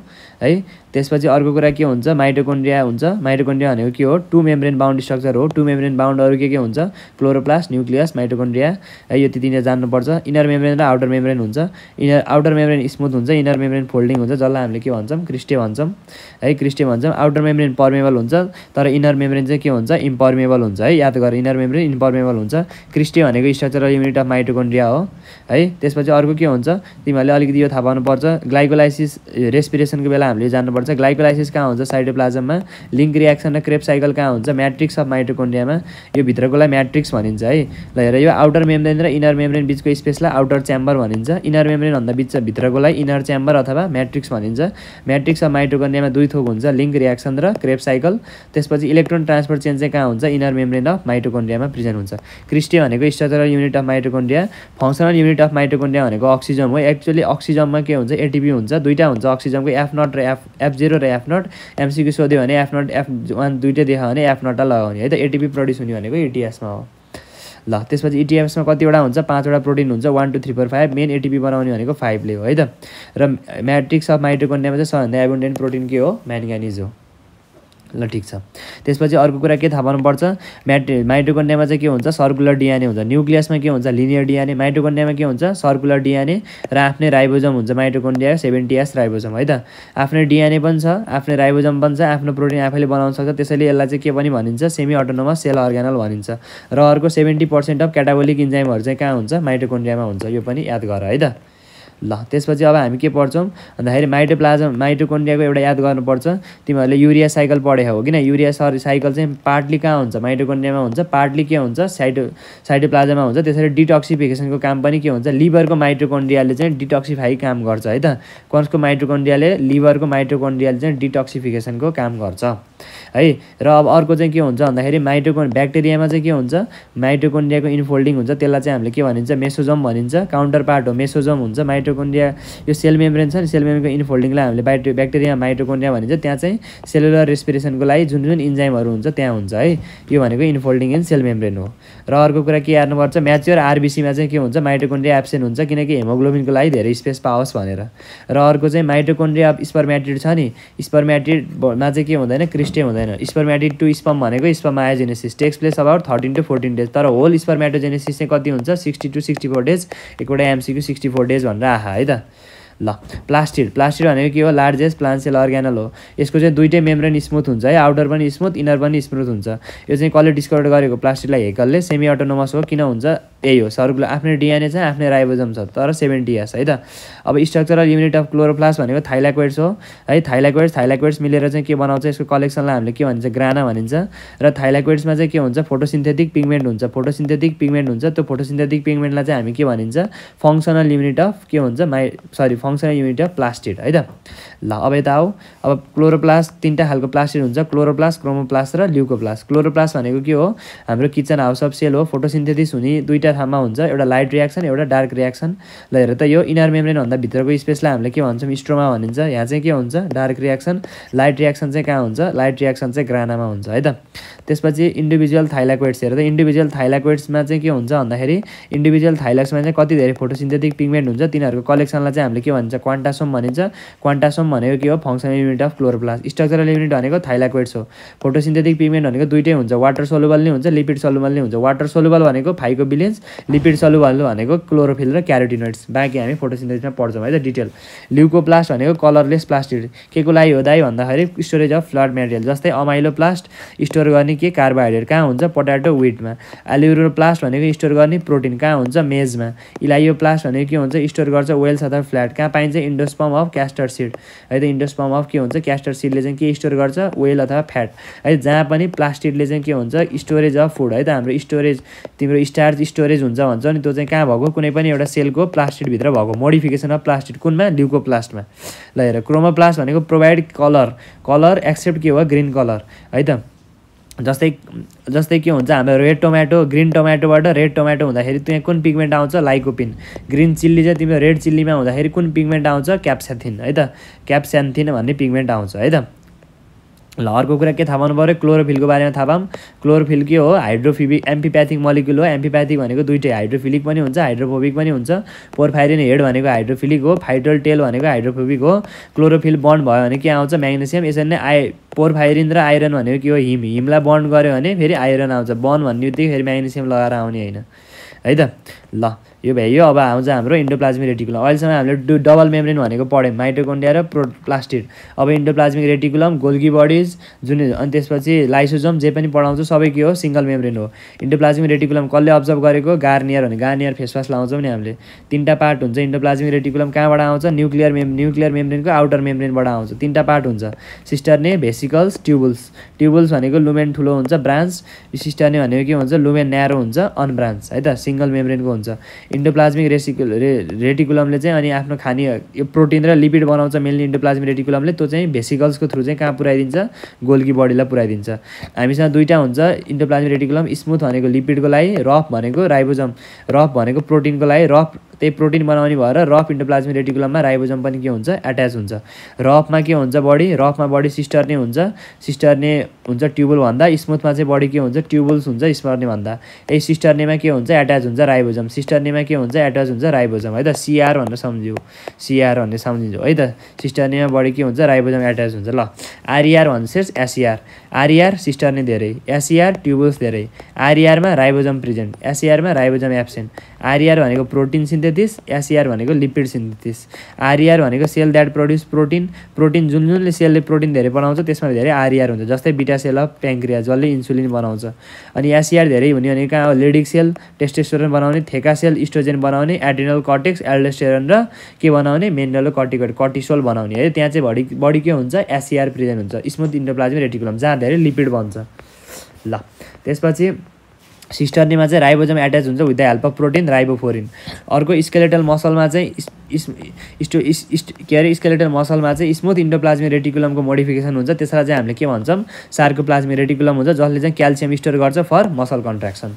है त्यसपछि अर्को कुरा के हुन्छ माइटोकन्ड्रिया हुन्छ माइटोकन्ड्रिया भनेको के हो टु मेम्ब्रेन बााउन्ड स्ट्रक्चर हो टु मेम्ब्रेन बााउन्ड अरू के के हुन्छ क्लोरोप्लास्ट न्युक्लियस माइटोकन्ड्रिया है यो तिनीहरू जान्नुपर्छ इनर मेम्ब्रेन र आउटर मेम्ब्रेन हुन्छ इनर आउटर मेम्ब्रेन स्मुथ हुन्छ इनर मेम्ब्रेन फोल्डिङ हुन्छ जसलाई हामीले के भन्छौँ क्रिस्टे भन्छौँ है क्रिस्टे भन्छौँ आउटर मेम्ब्रेन पर्मेबल हुन्छ तर इनर मेम्ब्रेन चाहिँ के हुन्छ इम्पर्मेबल हुन्छ है याद गरेर इनर मेम्ब्रेन इम्पर्मेबल हुन्छ क्रिस्टे भनेको स्ट्रक्चर युनिट अफ माइटोकोन्ड्रिया हो है त्यसपछि अर्को के हुन्छ तिमीहरूले अलिकति यो थाहा पाउनुपर्छ ग्लाइकोलाइसिस रेस्पिरेसनको बेला हामीले जान्नुपर्छ ग्लाइकोलाइसिस कहाँ हुन्छ साइडोप्लाजममा लिङ्क रियाक्सन र क्रेप साइकल कहाँ हुन्छ म्याट्रिक्स अफ माइटोकोन्ड्रियामा यो भित्रकोलाई म्याट्रिक्स भनिन्छ है ल हेर यो आउटर मेम्ब्रेन र इनर मेम्ब्रेन बिचको स्पेसलाई आउटर च्याम्बर भनिन्छ इनर मेम्ब्रेनभन्दा बिच भित्रकोलाई इनर च्याम्बर अथवा म्याट्रिक्स भनिन्छ म्याट्रिक्स अफ माइटोकोन्ड्रियामा दुई थोक हुन्छ लिङ्क रियाक्सन र क्रेप साइकल त्यसपछि इलेक्ट्रोन ट्रान्सफर चेन्ज चाहिँ कहाँ हुन्छ इनर मेम्ब्रेन अफ माइटोकोन्ड्रियामा प्रिजेन्ट हुन्छ क्रिस्टी भनेको structural unit of mitochondria functional unit of mitochondria भनेको अक्सिजम हो एक्चुअली अक्सिजममा के हुन्छ एटिपी हुन्छ दुइटा हुन्छ अक्सिजमको एफ नट र एफ एफ जिरो र एफ नट एमसिक्यू सोध्यो भने एफ नट एफ वान दुइटै देखायो भने एफ नटा लगाउने है त एटिपी प्रड्युस हुने भनेको इटिएसमा e हो ल त्यसपछि इटिएफसमा e कतिवटा हुन्छ पाँचवटा प्रोटिन हुन्छ one two three four five main ATP बनाउने भनेको फाइभले हो है त र म्याट्रिक्स अफ माइटोकोन्ड्रियामा चाहिँ सबभन्दा एबुन्डेन्ट प्रोटिन के हो म्याङ्गानिज हो ल ठिक छ त्यसपछि अर्को कुरा के थाहा पाउनुपर्छ म्याट माइटोकन्यामा चाहिँ के हुन्छ सर्कुलर डिएनए हुन्छ न्युक्लियसमा के हुन्छ लिनियर डिएनए माइटोकन्यामा के हुन्छ सर्कुलर डिएनए र आफ्नै राइबोजम हुन्छ माइटोकन्डिया सेभेन्टिएस राइबोजम है त आफ्नै डिएनए पनि छ आफ्नै राइबोजम पनि छ आफ्नो प्रोटिन आफैले बनाउन सक्छ त्यसैले यसलाई चाहिँ के पनि भनिन्छ सेमी अटोनोमस सेल अर्ग्यानल भनिन्छ र अर्को सेभेन्टी पर्सेन्ट अफ क्याटाबोलिक इन्जाइमहरू चाहिँ कहाँ हुन्छ माइटोकन्डियामा हुन्छ यो पनि याद गर है त ल त्यसपछि अब हामी के पढ्छौँ भन्दाखेरि माइटोप्लाजम माइटोकोन्ड्रियाको एउटा याद गर्नुपर्छ तिमीहरूले युरिया साइकल पढेको हो किन युरिया सरी साइकल चाहिँ पार्टली कहाँ हुन्छ माइटोकोन्ड्रियामा हुन्छ पार्टली के हुन्छ साइटो साइटोप्लाजमा हुन्छ त्यसरी डिटक्सिफिकेसनको काम पनि के हुन्छ लिभरको माइटोकोन्ड्रियाले चाहिँ डिटक्सिफाई काम गर्छ है त कन्सको माइटोकोन्ड्रियाले लिभरको माइटोकोन्ड्रियाले चाहिँ डिटक्सिफिकेसनको काम गर्छ है र अब अर्को चाहिँ के हुन्छ भन्दाखेरि माइटोकोन् ब्याक्टेरियामा चाहिँ के हुन्छ माइटोकोन्ड्रियाको इन्फोल्डिङ हुन्छ त्यसलाई चाहिँ हामीले के भनिन्छ मेसोजम भनिन्छ काउन्टर पार्ट हो मेसोजम हुन्छ माइटो माइट्रोकोन्डिया यो सेल मेम्ब्रेन छ नि सेल मेम्ब्रेनको इनफोल्डिङलाई हामीले बाइट्रो ब्याक्टेरिया माइट्रोकोन्डिया भनिन्छ त्यहाँ चाहिँ सेलुलर रेस्पिरेसनको लागि जुन जुन इन्जाइमहरू हुन्छ त्यहाँ हुन्छ है यो भनेको इन्फोल्डिङ इन सेल मेम्ब्रेन हो र अर्को कुरा के हेर्नुपर्छ म्याच्योर आरबिसीमा चाहिँ के हुन्छ माइट्रोकोन्ड्रिया एब्सेन्ट हुन्छ किनकि हेमोग्लोबिनको लागि धेरै स्पेस पाओस् भनेर र अर्को चाहिँ माइट्रोकोन्ड्रिया स्पर्म्याटिड छ नि स्पर्म्याटिडमा चाहिँ के हुँदैन क्रिस्टे हुँदैन स्पर्म्याटिड टु स्पम भनेको spermiogenesis takes place about thirteen to fourteen days तर होल स्पर्म्याटोजेनेसिस चाहिँ कति हुन्छ sixty to sixty four days एकवटा एमसिक्यू सिक्सटी फोर डेज भनेर शाखा है त ल प्लास्टिड प्लास्टिड भनेको के हो लार्जेस्ट प्लान्सेल अर्ग्यानल हो यसको चाहिँ दुइटै मेम्ब्रेन स्मुथ हुन्छ है आउटर पनि स्मुथ इनर पनि स्मुथ हुन्छ यो चाहिँ कसले डिस्कभर गरेको प्लास्टिडलाई हेकलले सेमी अटोनोमस हो किन हुन्छ यही हो सर्कुलर आफ्नो डिएनए चाहिँ आफ्नै राइबोजम छ तर एस है त अब स्ट्रक्चरल युनिट अफ क्लोरोप्लास्ट भनेको थाइलाक्वेड्स हो है थाइलाक्वेड्स थाइलाक्वेड्स मिलेर चाहिँ के बनाउँछ यसको कलेक्सनलाई हामीले के भन्छ ग्राना भनिन्छ र थाइलाक्वेड्समा चाहिँ के हुन्छ फोटोसिन्थेटिक पिगमेन्ट हुन्छ फोटोसिन्थेटिक पिगमेन्ट हुन्छ त्यो फोटोसिन्थेटिक पिगमेन्टलाई चाहिँ हामी के भनिन्छ फङ्सनल युनिट अफ के हुन्छ my sorry functional unit of plastid है त ल अब यता हो अब क्लोरोप्लास तिनवटा खालको प्लास्टिड हुन्छ क्लोरोप्लास क्रोमोप्लास्ट र ल्युकोप्लास्ट क्लोरोप्लास भनेको के हो हाम्रो किचन हाउस अफ सेल हो फोटोसिन्थेटिस हुने दुईवटा ठाउँमा हुन्छ एउटा लाइट रियाक्सन एउटा डार्क ल हेर त यो इनर भन्दा भित्रको स्पेसलाई हामीले के भन्छौँ स्ट्रोमा भनिन्छ यहाँ चाहिँ के हुन्छ डार्क रियाक्सन लाइट रियाक्सन चाहिँ कहाँ हुन्छ लाइट रियाक्सन चाहिँ ग्रानामा हुन्छ है त त्यसपछि इन्डिभिजुअल थाइलाक्वेड्स हेर त इन्डिभिजुअल थाइलाक्वेड्समा चाहिँ के हुन्छ भन्दाखेरि इन्डिभिजुअल थाइलाक्समा चाहिँ कति धेरै फोटोसिन्थेटिक पिगमेन्ट हुन्छ तिनीहरूको कलेक्सनलाई चाहिँ हामीले के भन्छ क्वान्टासोम भनिन्छ क्वान्टासोम भनेको के हो functional unit of chloroplast structural unit भनेको थाइलाक्वेड्स हो फोटोसिन्थेटिक पिगमेन्ट भनेको दुइटै हुन्छ वाटर सोलुबल नै हुन्छ लिपिड सोलुबल नै हुन्छ वाटर सोलुबल भनेको phycobilins means lipid soluble भनेको क्लोरोफिल र क्यारोटिनोइड्स बाँकी हामी फोटोसिन्थेसिसमा पढ्छौँ है त डिटेल प्लास्ट भनेको कलरलेस प्लास्टिड के को लागि हो दाइ भन्दाखेरि स्टोरेज अफ फ्लड मेटेरियल जस्तै अमाइलो प्लास्ट स्टोर गर्ने के कार्बोहाइड्रेट कहाँ हुन्छ पोट्याटो विटमा प्लास्ट भनेको स्टोर गर्ने प्रोटिन कहाँ हुन्छ मेजमा इलाइयो प्लास्ट भनेको के हुन्छ स्टोर गर्छ वेल्स अथवा फ्ल्याट कहाँ पाइन्छ इन्डोस्पम अफ क्यास्टर सिड है त इन्डोस्पम अफ के हुन्छ क्यास्टर सिडले चाहिँ के स्टोर गर्छ वेल अथवा फ्याट है जहाँ पनि प्लास्टिडले चाहिँ के हुन्छ स्टोरेज अफ फुड है त हाम्रो स्टोरेज तिम्रो स्टार्च स्टोरेज स्टोरेज हुन्छ भन्छ नि त्यो चाहिँ कहाँ भएको कुनै पनि एउटा सेलको प्लास्टिकभित्र भएको मोडिफिकेसन अफ प्लास्टिक कुनमा लिउको प्लास्टमा ल हेर क्रोमोप्लास्ट भनेको प्रोभाइड कलर कलर एक्सेप्ट के हो ग्रिन कलर है त जस्तै जस्तै के हुन्छ हाम्रो रेड टोमेटो ग्रिन टोमेटोबाट रेड टोमेटो हुँदाखेरि त्यहाँ कुन पिगमेन्ट आउँछ लाइकोपिन ग्रिन चिल्ली चाहिँ तिम्रो रेड चिल्लीमा हुँदाखेरि कुन पिगमेन्ट आउँछ क्याप्स्याथिन है त क्याप्स्यान्थिन भन्ने पिगमेन्ट आउँछ है त ल अर्को कुरा के थाहा पाउनु पऱ्यो क्लोरोफिलको बारेमा थाहा पाऊँ क्लोरोफिल के हो हाइड्रोफिबिक एम्पिप्याथिक मलिकुल हो एम्पिप्याथिक भनेको दुइटै हाइड्रोफिलिक पनि हुन्छ हाइड्रोफोबिक पनि हुन्छ पोरफाइरिन हेड भनेको हाइड्रोफिलिक हो फाइटल टेल भनेको हाइड्रोफोबिक हो क्लोरोफिल बन्ड भयो भने के आउँछ म्याग्नेसियम यसरी नै आइ पोरफाइरिन र आइरन भनेको के हो हिम हिमलाई बन्ड गऱ्यो भने फेरि आइरन आउँछ बन्ड भन्ने बित्तिकै फेरि म्याग्नेसियम लगाएर आउने होइन है त ल यो भयो अब आउँछ हाम्रो इन्डोप्लाज्मिक रेटिकुलम अहिलेसम्म हामीले डबल मेम्ब्रेन भनेको पढ्यौँ माइटोकोन्डिया र प्रो प्लास्टिड अब इन्डोप्लाज्मिक रेटिकुलम गोल्गी बडिज जुन अनि त्यसपछि लाइसोजम जे पनि पढाउँछ सबै के हो सिङ्गल मेम्ब्रेन हो इन्डोप्लाज्मिक रेटिकुलम कसले अब्जर्भ गरेको गार्नियर भने गार्नियर फेसवास लाउँछौँ नि हामीले तिनवटा पार्ट हुन्छ इन्डोप्लाज्मिक रेटिकुलम कहाँबाट आउँछ न्युक्लियर मेम न्युक्लियर मेम्ब्रेनको आउटर मेम्ब्रेनबाट आउँछ तिनवटा पार्ट हुन्छ सिस्टर्ने भेसिकल्स ट्युबुल्स ट्युबुल्स भनेको लुमेन ठुलो हुन्छ ब्रान्च सिस्टर्ने भनेको के हुन्छ लुमेन न्यारो हुन्छ अनब्रान्च है त सिङ्गल मेम्ब्रेनको हुन्छ इन्डोप्लाज्मिक रेसिकु रे रेटिकुलमले चाहिँ अनि आफ्नो खाने यो प्रोटिन र लिपिड बनाउँछ मेनली इन्डोप्लाज्मिक रेटिकुलमले त्यो चाहिँ भेसिकल्सको थ्रु चाहिँ कहाँ पुऱ्याइदिन्छ गोल्की बडीलाई पुऱ्याइदिन्छ हामीसँग दुइटा हुन्छ इन्डोप्लाज्मिक रेटिकुलम स्मुथ भनेको लिपिडको लागि रफ भनेको राइबोजम रफ भनेको प्रोटिनको लागि रफ त्यही प्रोटिन बनाउने भएर रफ इन्डोप्लाज्मिक रेटिकुलममा राइबोजम पनि के हुन्छ एट्याच हुन्छ रफमा के हुन्छ बडी रफमा बडी सिस्टर्ने हुन्छ सिस्टर्ने हुन्छ भन्दा स्मुथमा चाहिँ बडी के हुन्छ ट्युबल्स हुन्छ ए यही सिस्टर्नेमा के हुन्छ एट्याच हुन्छ राइबोजम सिस्टर्नेमा के हुन्छ एट्याच हुन्छ राइबोजम है त सिआर भनेर सम्झ्यो सिआर भनेर सम्झिन्छु है त सिस्टर्नेमा बडी के हुन्छ राइबोजम एट्याच हुन्छ ल आरिआर भन्छ एसिआर सिस्टर सिस्टर्ने धेरै एसिआर ट्युबल्स धेरै आरिआरमा राइबोजम प्रेजेन्ट एसिआरमा राइबोजम एब्सेन्ट आरआर भनेको प्रोटिन सिन्थेसिस एसिआर भनेको लिपिड सिन्थेसिस आरआर भनेको cell that produce protein protein जुन जुनले सेलले प्रोटिन धेरै बनाउँछ त्यसमा धेरै आरआर हुन्छ जस्तै बिटा सेल अफ प्याङ्क्रिया जसले इन्सुलिन बनाउँछ अनि एसिआर धेरै हुने भने कहाँ लेडिक सेल टेस्टेस्टोरन बनाउने थेका सेल इस्ट्रोजेन बनाउने एडिनल कटिक्स एल्डेस्टेरन र के बनाउने मेन्डल कटिकट कटिसोल बनाउने है त्यहाँ चाहिँ बढी बढी के हुन्छ एसिआर प्रेजेन्ट हुन्छ स्मुथ इन्डोप्लाज्मिक रेटिकुलम जहाँ धेरै लिपिड बन्छ ल त्यसपछि सिस्टर्नीमा चाहिँ राइबोजम एट्याच हुन्छ with the help of protein ribophorin अर्को स्केलेटल मसलमा चाहिँ स्टो इस्ट के अरे स्केलेटल मसलमा चाहिँ स्मुथ इन्डोप्लाज्मिक रेटिकुलमको मोडिफिकेसन हुन्छ त्यसलाई चाहिँ हामीले के भन्छौँ सार्को रेटिकुलम हुन्छ जसले चाहिँ क्याल्सियम स्टोर गर्छ फर मसल कन्ट्राक्सन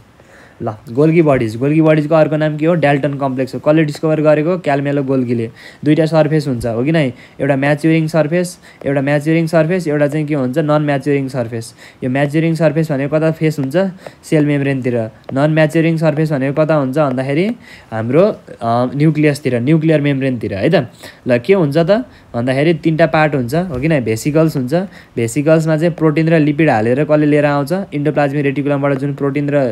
ल गोल्गी बडिज गोल्की बडिजको अर्को नाम के हो डेल्टन कम्प्लेक्स हो कसले डिस्कभर गरेको क्यालमेलो गोल्गीले दुइटा सर्फेस हुन्छ हो कि नै एउटा म्याच्युरिङ सर्फेस एउटा म्याच्युरिङ सर्फेस एउटा चाहिँ के हुन्छ नन म्याच्युरिङ सर्फेस यो म्याच्युरिङ सर्फेस भनेको कता फेस हुन्छ सेल मेम्ब्रेनतिर नन म्याच्युरिङ सर्फेस भनेको कता हुन्छ भन्दाखेरि हाम्रो न्युक्लियसतिर न्युक्लियर मेम्ब्रेनतिर है त ल के हुन्छ त भन्दाखेरि तिनवटा पार्ट हुन्छ हो कि नै भेसिकल्स हुन्छ भेसिकल्समा चाहिँ प्रोटिन र लिपिड हालेर कसले लिएर आउँछ इन्डोप्लाज्मिक रेटिकुलमबाट जुन प्रोटिन र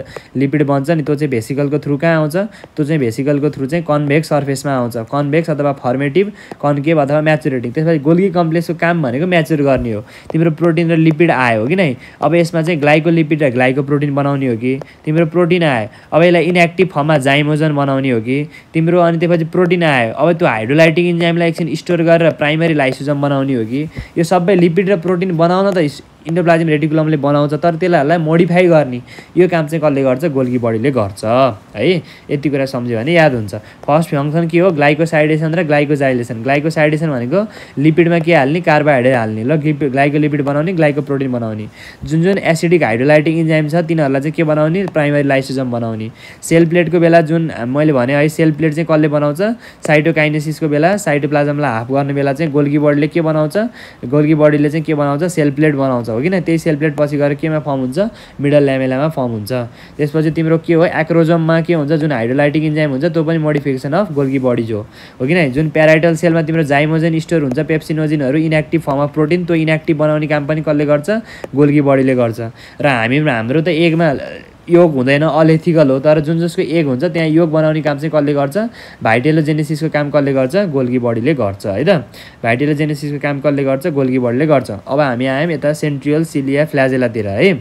लिपिड भन्छ नि त्यो चाहिँ भेसिकलको थ्रु कहाँ आउँछ त्यो चाहिँ भेसिकलको थ्रु चाहिँ कन्भेक्स सर्फेसमा आउँछ कन्भेक्स अथवा फर्मेटिभ कन्केभ अथवा म्याचुरेटिङ त्यसपछि गोल्गी कम्प्लेक्सको काम भनेको म्याचुर गर्ने हो तिम्रो प्रोटिन र लिपिड आयो हो कि नै अब यसमा चाहिँ ग्लाइको लिपिड र ग्लाइको प्रोटिन बनाउने हो कि तिम्रो प्रोटिन आयो अब यसलाई इनएक्टिभ फर्ममा जाइमोजन बनाउने हो कि तिम्रो अनि त्यसपछि प्रोटिन आयो अब त्यो हाइड्रोलाइटिक इन्जाइमलाई एकछिन स्टोर गरेर प्राइमरी लाइसोजम बनाउने हो कि यो सबै लिपिड र प्रोटिन बनाउन त इन्डोप्लाजिम रेटिकुलमले बनाउँछ तर त्यसलाई मोडिफाई गर्ने यो काम चाहिँ कसले गर्छ गोल्की बडीले गर्छ है यति कुरा सम्झ्यो भने याद हुन्छ फर्स्ट फङ्सन के हो ग्लाइकोसाइडेसन र ग्लाइकोजाइलेसन ग्लाइकोसाइडेसन भनेको लिपिडमा के हाल्ने कार्बोहाइड्रेट हाल्ने ल ग्लाइको लिपिड बनाउने ग्लाइको प्रोटिन बनाउने जुन जुन एसिडिक हाइड्रोलाइटिक इन्जाइम छ तिनीहरूलाई चाहिँ के बनाउने प्राइमरी लाइसोजम बनाउने सेल प्लेटको बेला जुन मैले भने है सेल प्लेट चाहिँ कसले बनाउँछ साइटोकाइनेसिसको बेला साइटोप्लाजमलाई हाफ गर्ने बेला चाहिँ गोल्की बडीले के बनाउँछ गोल्गी बडीले चाहिँ के बनाउँछ सेल प्लेट बनाउँछ हो किन त्यही सेल प्लेट पछि गएर केमा फर्म हुन्छ मिडल ल्यामेलामा फर्म हुन्छ त्यसपछि तिम्रो के हो एक्रोजममा के हुन्छ जुन हाइड्रोलाइटिक इन्जाइम हुन्छ त्यो पनि मोडिफिकेसन अफ गोल्की बडिज हो हो किन जुन प्याराइटल सेलमा तिम्रो जाइमोजन स्टोर हुन्छ पेप्सिनोजिनहरू इनएक्टिभ फर्म अफ प्रोटिन त्यो इनएक्टिभ बनाउने काम पनि कसले गर्छ गोल्की बडीले गर्छ र हामी हाम्रो त एकमा योग हुँदैन अलेथिकल हो तर जुन जसको एक हुन्छ त्यहाँ योग बनाउने काम चाहिँ कसले गर्छ भाइटेलोजेनेसिसको काम कसले गर्छ गोल्गी बडीले गर्छ है त भाइटेलोजेनेसिसको काम कसले गर्छ गोल्गी बडीले गर्छ अब हामी आयौँ यता सेन्ट्रियल सिलिया फ्लाजेलातिर है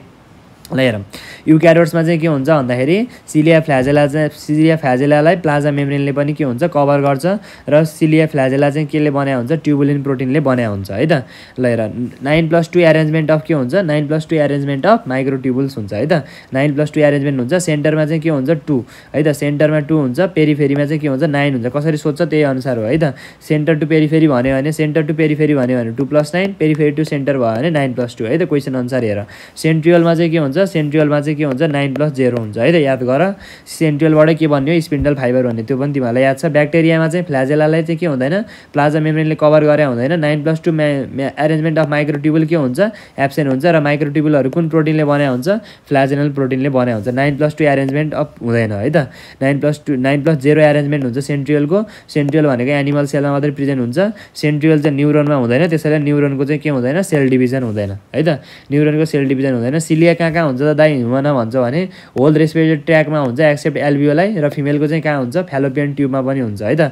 ल हेरौँ युक्यारोट्समा चाहिँ के हुन्छ भन्दाखेरि सिलिया फ्लाजेला चाहिँ सिलिया फ्लाजेलालाई प्लाजा मेम्ब्रेनले पनि के हुन्छ कभर गर्छ र सिलिया फ्लाजेला चाहिँ केले बनायो हुन्छ ट्युबुलिन प्रोटिनले बनायो हुन्छ है त ल हेर nine plus two arrangement of के हुन्छ nine plus two arrangement of microtubules हुन्छ है त नाइन प्लस टू एरेन्जमेन्ट हुन्छ सेन्टरमा चाहिँ के हुन्छ टू है त सेन्टरमा टू हुन्छ पेरिफेरीमा चाहिँ के हुन्छ नाइन हुन्छ कसरी सोध्छ त्यही अनुसार हो है त सेन्टर टु पेरिफेरी भन्यो भने सेन्टर टू पेरिफेरी भन्यो भने two plus nine periphery two centre भयो भने नाइन प्लस टू है त क्वेसन अनुसार हेर सेन्ट्रियलमा चाहिँ के हुन्छ हुन्छ सेन्ट्रियलमा चाहिँ के हुन्छ नाइन प्लस जेरो हुन्छ है त याद गर सेन्ट्रियलबाटै के भन्यो स्पिन्डल फाइबर भन्ने त्यो पनि तिमीहरूलाई याद छ ब्याक्टेरियामा चाहिँ फ्लाजेलालाई चाहिँ के हुँदैन प्लाजा मेम्ब्रेनले कभर गरे हुँदैन nine plus two arrangement of microtubule के हुन्छ एब्सेन्ट हुन्छ र माइक्रोट्युबलहरू कुन प्रोटिनले बनाए हुन्छ फ्लाजेनल प्रोटिनले बनाए हुन्छ nine plus two arrangement of हुँदैन है त nine plus two nine plus zero arrangement हुन्छ सेन्ट्रियलको सेन्ट्रियल भनेको एनिमल सेलमा मात्रै प्रेजेन्ट हुन्छ सेन्ट्रियल चाहिँ न्युरोनमा हुँदैन त्यसैले न्युरोनको चाहिँ के हुँदैन सेल डिभिजन हुँदैन है त न्युरोनको सेल डिभिजन हुँदैन सिलिया कहाँ कहाँ हुन्छ त दाइ ह्युमन भन्छ भने होल रेस्पिरेटरी ट्र्याकमा हुन्छ एक्सेप्ट एल्बियोलाई र फिमेलको चाहिँ कहाँ हुन्छ फ्यालोपियन ट्युबमा पनि हुन्छ है त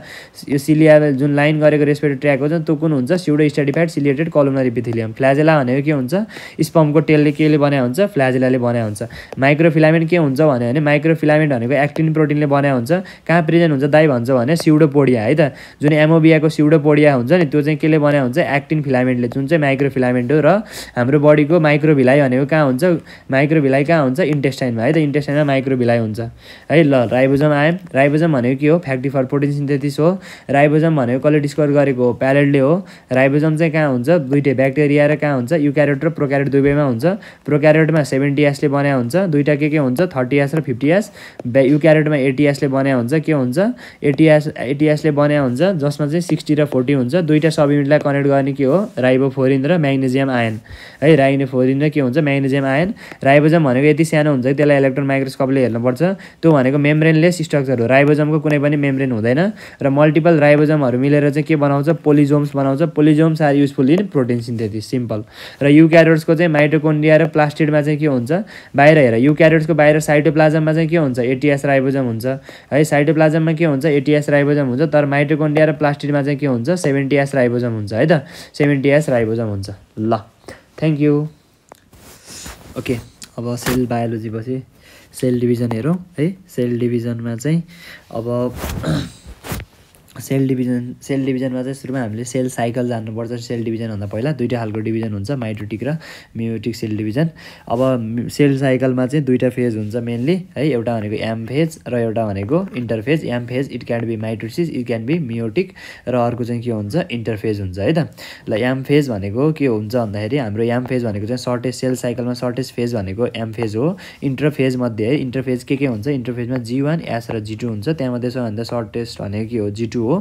यो सिलिया जुन लाइन गरेको रेस्पिरेटरी ट्र्याक हुन्छ त्यो कुन हुन्छ pseudostratified ciliated columnar epithelium flagella भनेको के हुन्छ स्पमको टेलले केले बनायो हुन्छ फ्लाजेलाले बनायो हुन्छ माइक्रोफिलामेन्ट के हुन्छ भन्यो भने माइक्रोफिलामेन्ट भनेको एक्टिन प्रोटिनले बनायो हुन्छ कहाँ प्रेजेन्ट हुन्छ दाइ भन्छ भने पोडिया है त जुन एमोबियाको पोडिया हुन्छ नि त्यो चाहिँ केले बनायो हुन्छ एक्टिन फिलामेन्टले जुन चाहिँ माइक्रोफिलामेन्ट हो र हाम्रो बडीको माइक्रोभिलाइ भनेको कहाँ हुन्छ माइक्रोभिलाइ कहाँ हुन्छ इन्टेस्टाइनमा है त इन्टेस्टाइनमा माइक्रोभिलाइ हुन्छ है ल राइबोजम आयो राइबोजम भनेको के हो फ्याक्ट्री फर प्रोटिन सिन्थेसिस हो राइबोजम भनेको कसले डिस्कभर गरेको हो प्यारेटले हो राइबोजम चाहिँ कहाँ हुन्छ दुइटै ब्याक्टेरिया र कहाँ हुन्छ युक्यारेट र प्रोक्यारेट दुवैमा हुन्छ प्रोक्यारेटमा सेभेन्टी एसले बनाएको हुन्छ दुइटा के के हुन्छ थर्टी एस र फिफ्टी एस युक्यारेटमा एटिएसले बनाएको हुन्छ के हुन्छ एटिएस एटिएसले बनाएको हुन्छ जसमा चाहिँ सिक्सटी र फोर्टी हुन्छ दुइटा सब युनिटलाई कनेक्ट गर्ने के हो राइबो फोरिन र म्याग्नेजियम आयन है फोरिन र के हुन्छ म्याग्नेजियम आयन राइ राइबोजम भनेको यति सानो हुन्छ कि त्यसलाई इलेक्ट्रोन माइक्रोस्कोपले हेर्नुपर्छ त्यो भनेको मेम्ब्रेनलेस स्ट्रक्चर हो राइबोजमको कुनै पनि मेम्ब्रेन हुँदैन र मल्टिपल राइबोजमहरू मिलेर चाहिँ के बनाउँछ पोलिजोम्स बनाउँछ polysomes are useful in protein synthesis simple र युक्यारोट्सको चाहिँ माइटोकोन्डिया र प्लास्टिडमा चाहिँ के हुन्छ बाहिर हेर युक्यारोट्सको बाहिर साइटोप्लाजममा चाहिँ के हुन्छ एटिएस राइबोजम हुन्छ है साइटोप्लाजममा के हुन्छ एटिएस राइबोजम हुन्छ तर माइटोकोन्डिया र प्लास्टिडमा चाहिँ के हुन्छ सेभेन्टिएस राइबोजम हुन्छ है त सेभेन्टिएस राइबोजम हुन्छ ल थ्याङ्क यू ओके अब सेल बायोलोजी पछि सेल डिभिजन हेरौँ है सेल डिभिजनमा चाहिँ अब सेल डिभिजन सेल डिभिजनमा चाहिँ सुरुमा हामीले सेल साइकल जान्नुपर्छ सेल डिभिजनभन्दा पहिला दुइटा खालको डिभिजन हुन्छ माइट्रोटिक र मियोटिक सेल डिभिजन अब सेल साइकलमा चाहिँ दुइटा फेज हुन्छ मेनली है एउटा भनेको एम फेज र एउटा भनेको interphase M phase it can be mitosis it can be meiotic र अर्को चाहिँ के हुन्छ इन्टरफेज हुन्छ है त ल एम फेज भनेको के हुन्छ भन्दाखेरि हाम्रो एम फेज भनेको चाहिँ सर्टेस्ट सेल साइकलमा सर्टेस्ट फेज भनेको एम फेज हो इन्टरफेज मध्ये है इन्टरफेज के के हुन्छ इन्टरफेजमा जी वान एस र जी टू हुन्छ त्यहाँमध्ये सबैभन्दा सर्टेस्ट भनेको के हो जी टू हो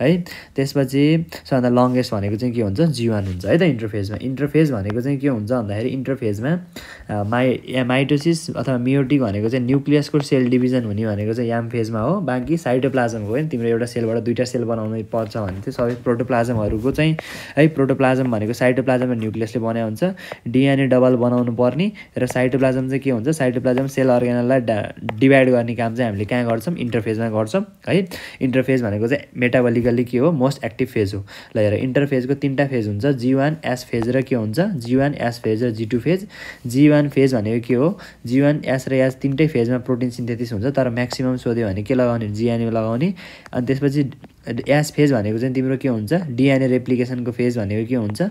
है त्यसपछि सबभन्दा लङ्गेस्ट भनेको चाहिँ के हुन्छ जी हुन्छ है त इन्टरफेजमा इन्टरफेज भनेको चाहिँ के हुन्छ भन्दाखेरि इन्टरफेजमा माइ माइटोसिस अथवा मियोटिक भनेको चाहिँ न्युक्लियसको सेल डिभिजन हुने भनेको चाहिँ याम फेजमा हो बाँकी साइटोप्लाजम हो तिम्रो एउटा सेलबाट दुईवटा सेल बनाउनु पर्छ भने चाहिँ सबै प्रोटोप्लाजमहरूको चाहिँ है प्रोटोप्लाजम भनेको साइटोप्लाजम न्युक्लियसले बनाएको हुन्छ डिएनए डबल बनाउनु पर्ने र साइटोप्लाजम चाहिँ के हुन्छ साइटोप्लाजम सेल अर्ग्यानललाई डिभाइड गर्ने काम चाहिँ हामीले कहाँ गर्छौँ इन्टरफेजमा गर्छौँ है इन्टरफेज भनेको चाहिँ मेटाबोलिकली के हो मोस्ट एक्टिभ फेज हो ल हेर इन्टरफेजको तिनवटा फेज हुन्छ जी वान एस फेज र के हुन्छ जी वान एस फेज र G two phase G one phase भनेको के हो जी वान एस र एस तिनटै फेजमा प्रोटिन सिन्थेसिस हुन्छ तर म्याक्सिमम सोध्यो भने के लगाउने जिएनयु लगाउने अनि त्यसपछि एस फेज भनेको चाहिँ तिम्रो के हुन्छ डिएनए रेप्लिकेसनको फेज भनेको के हुन्छ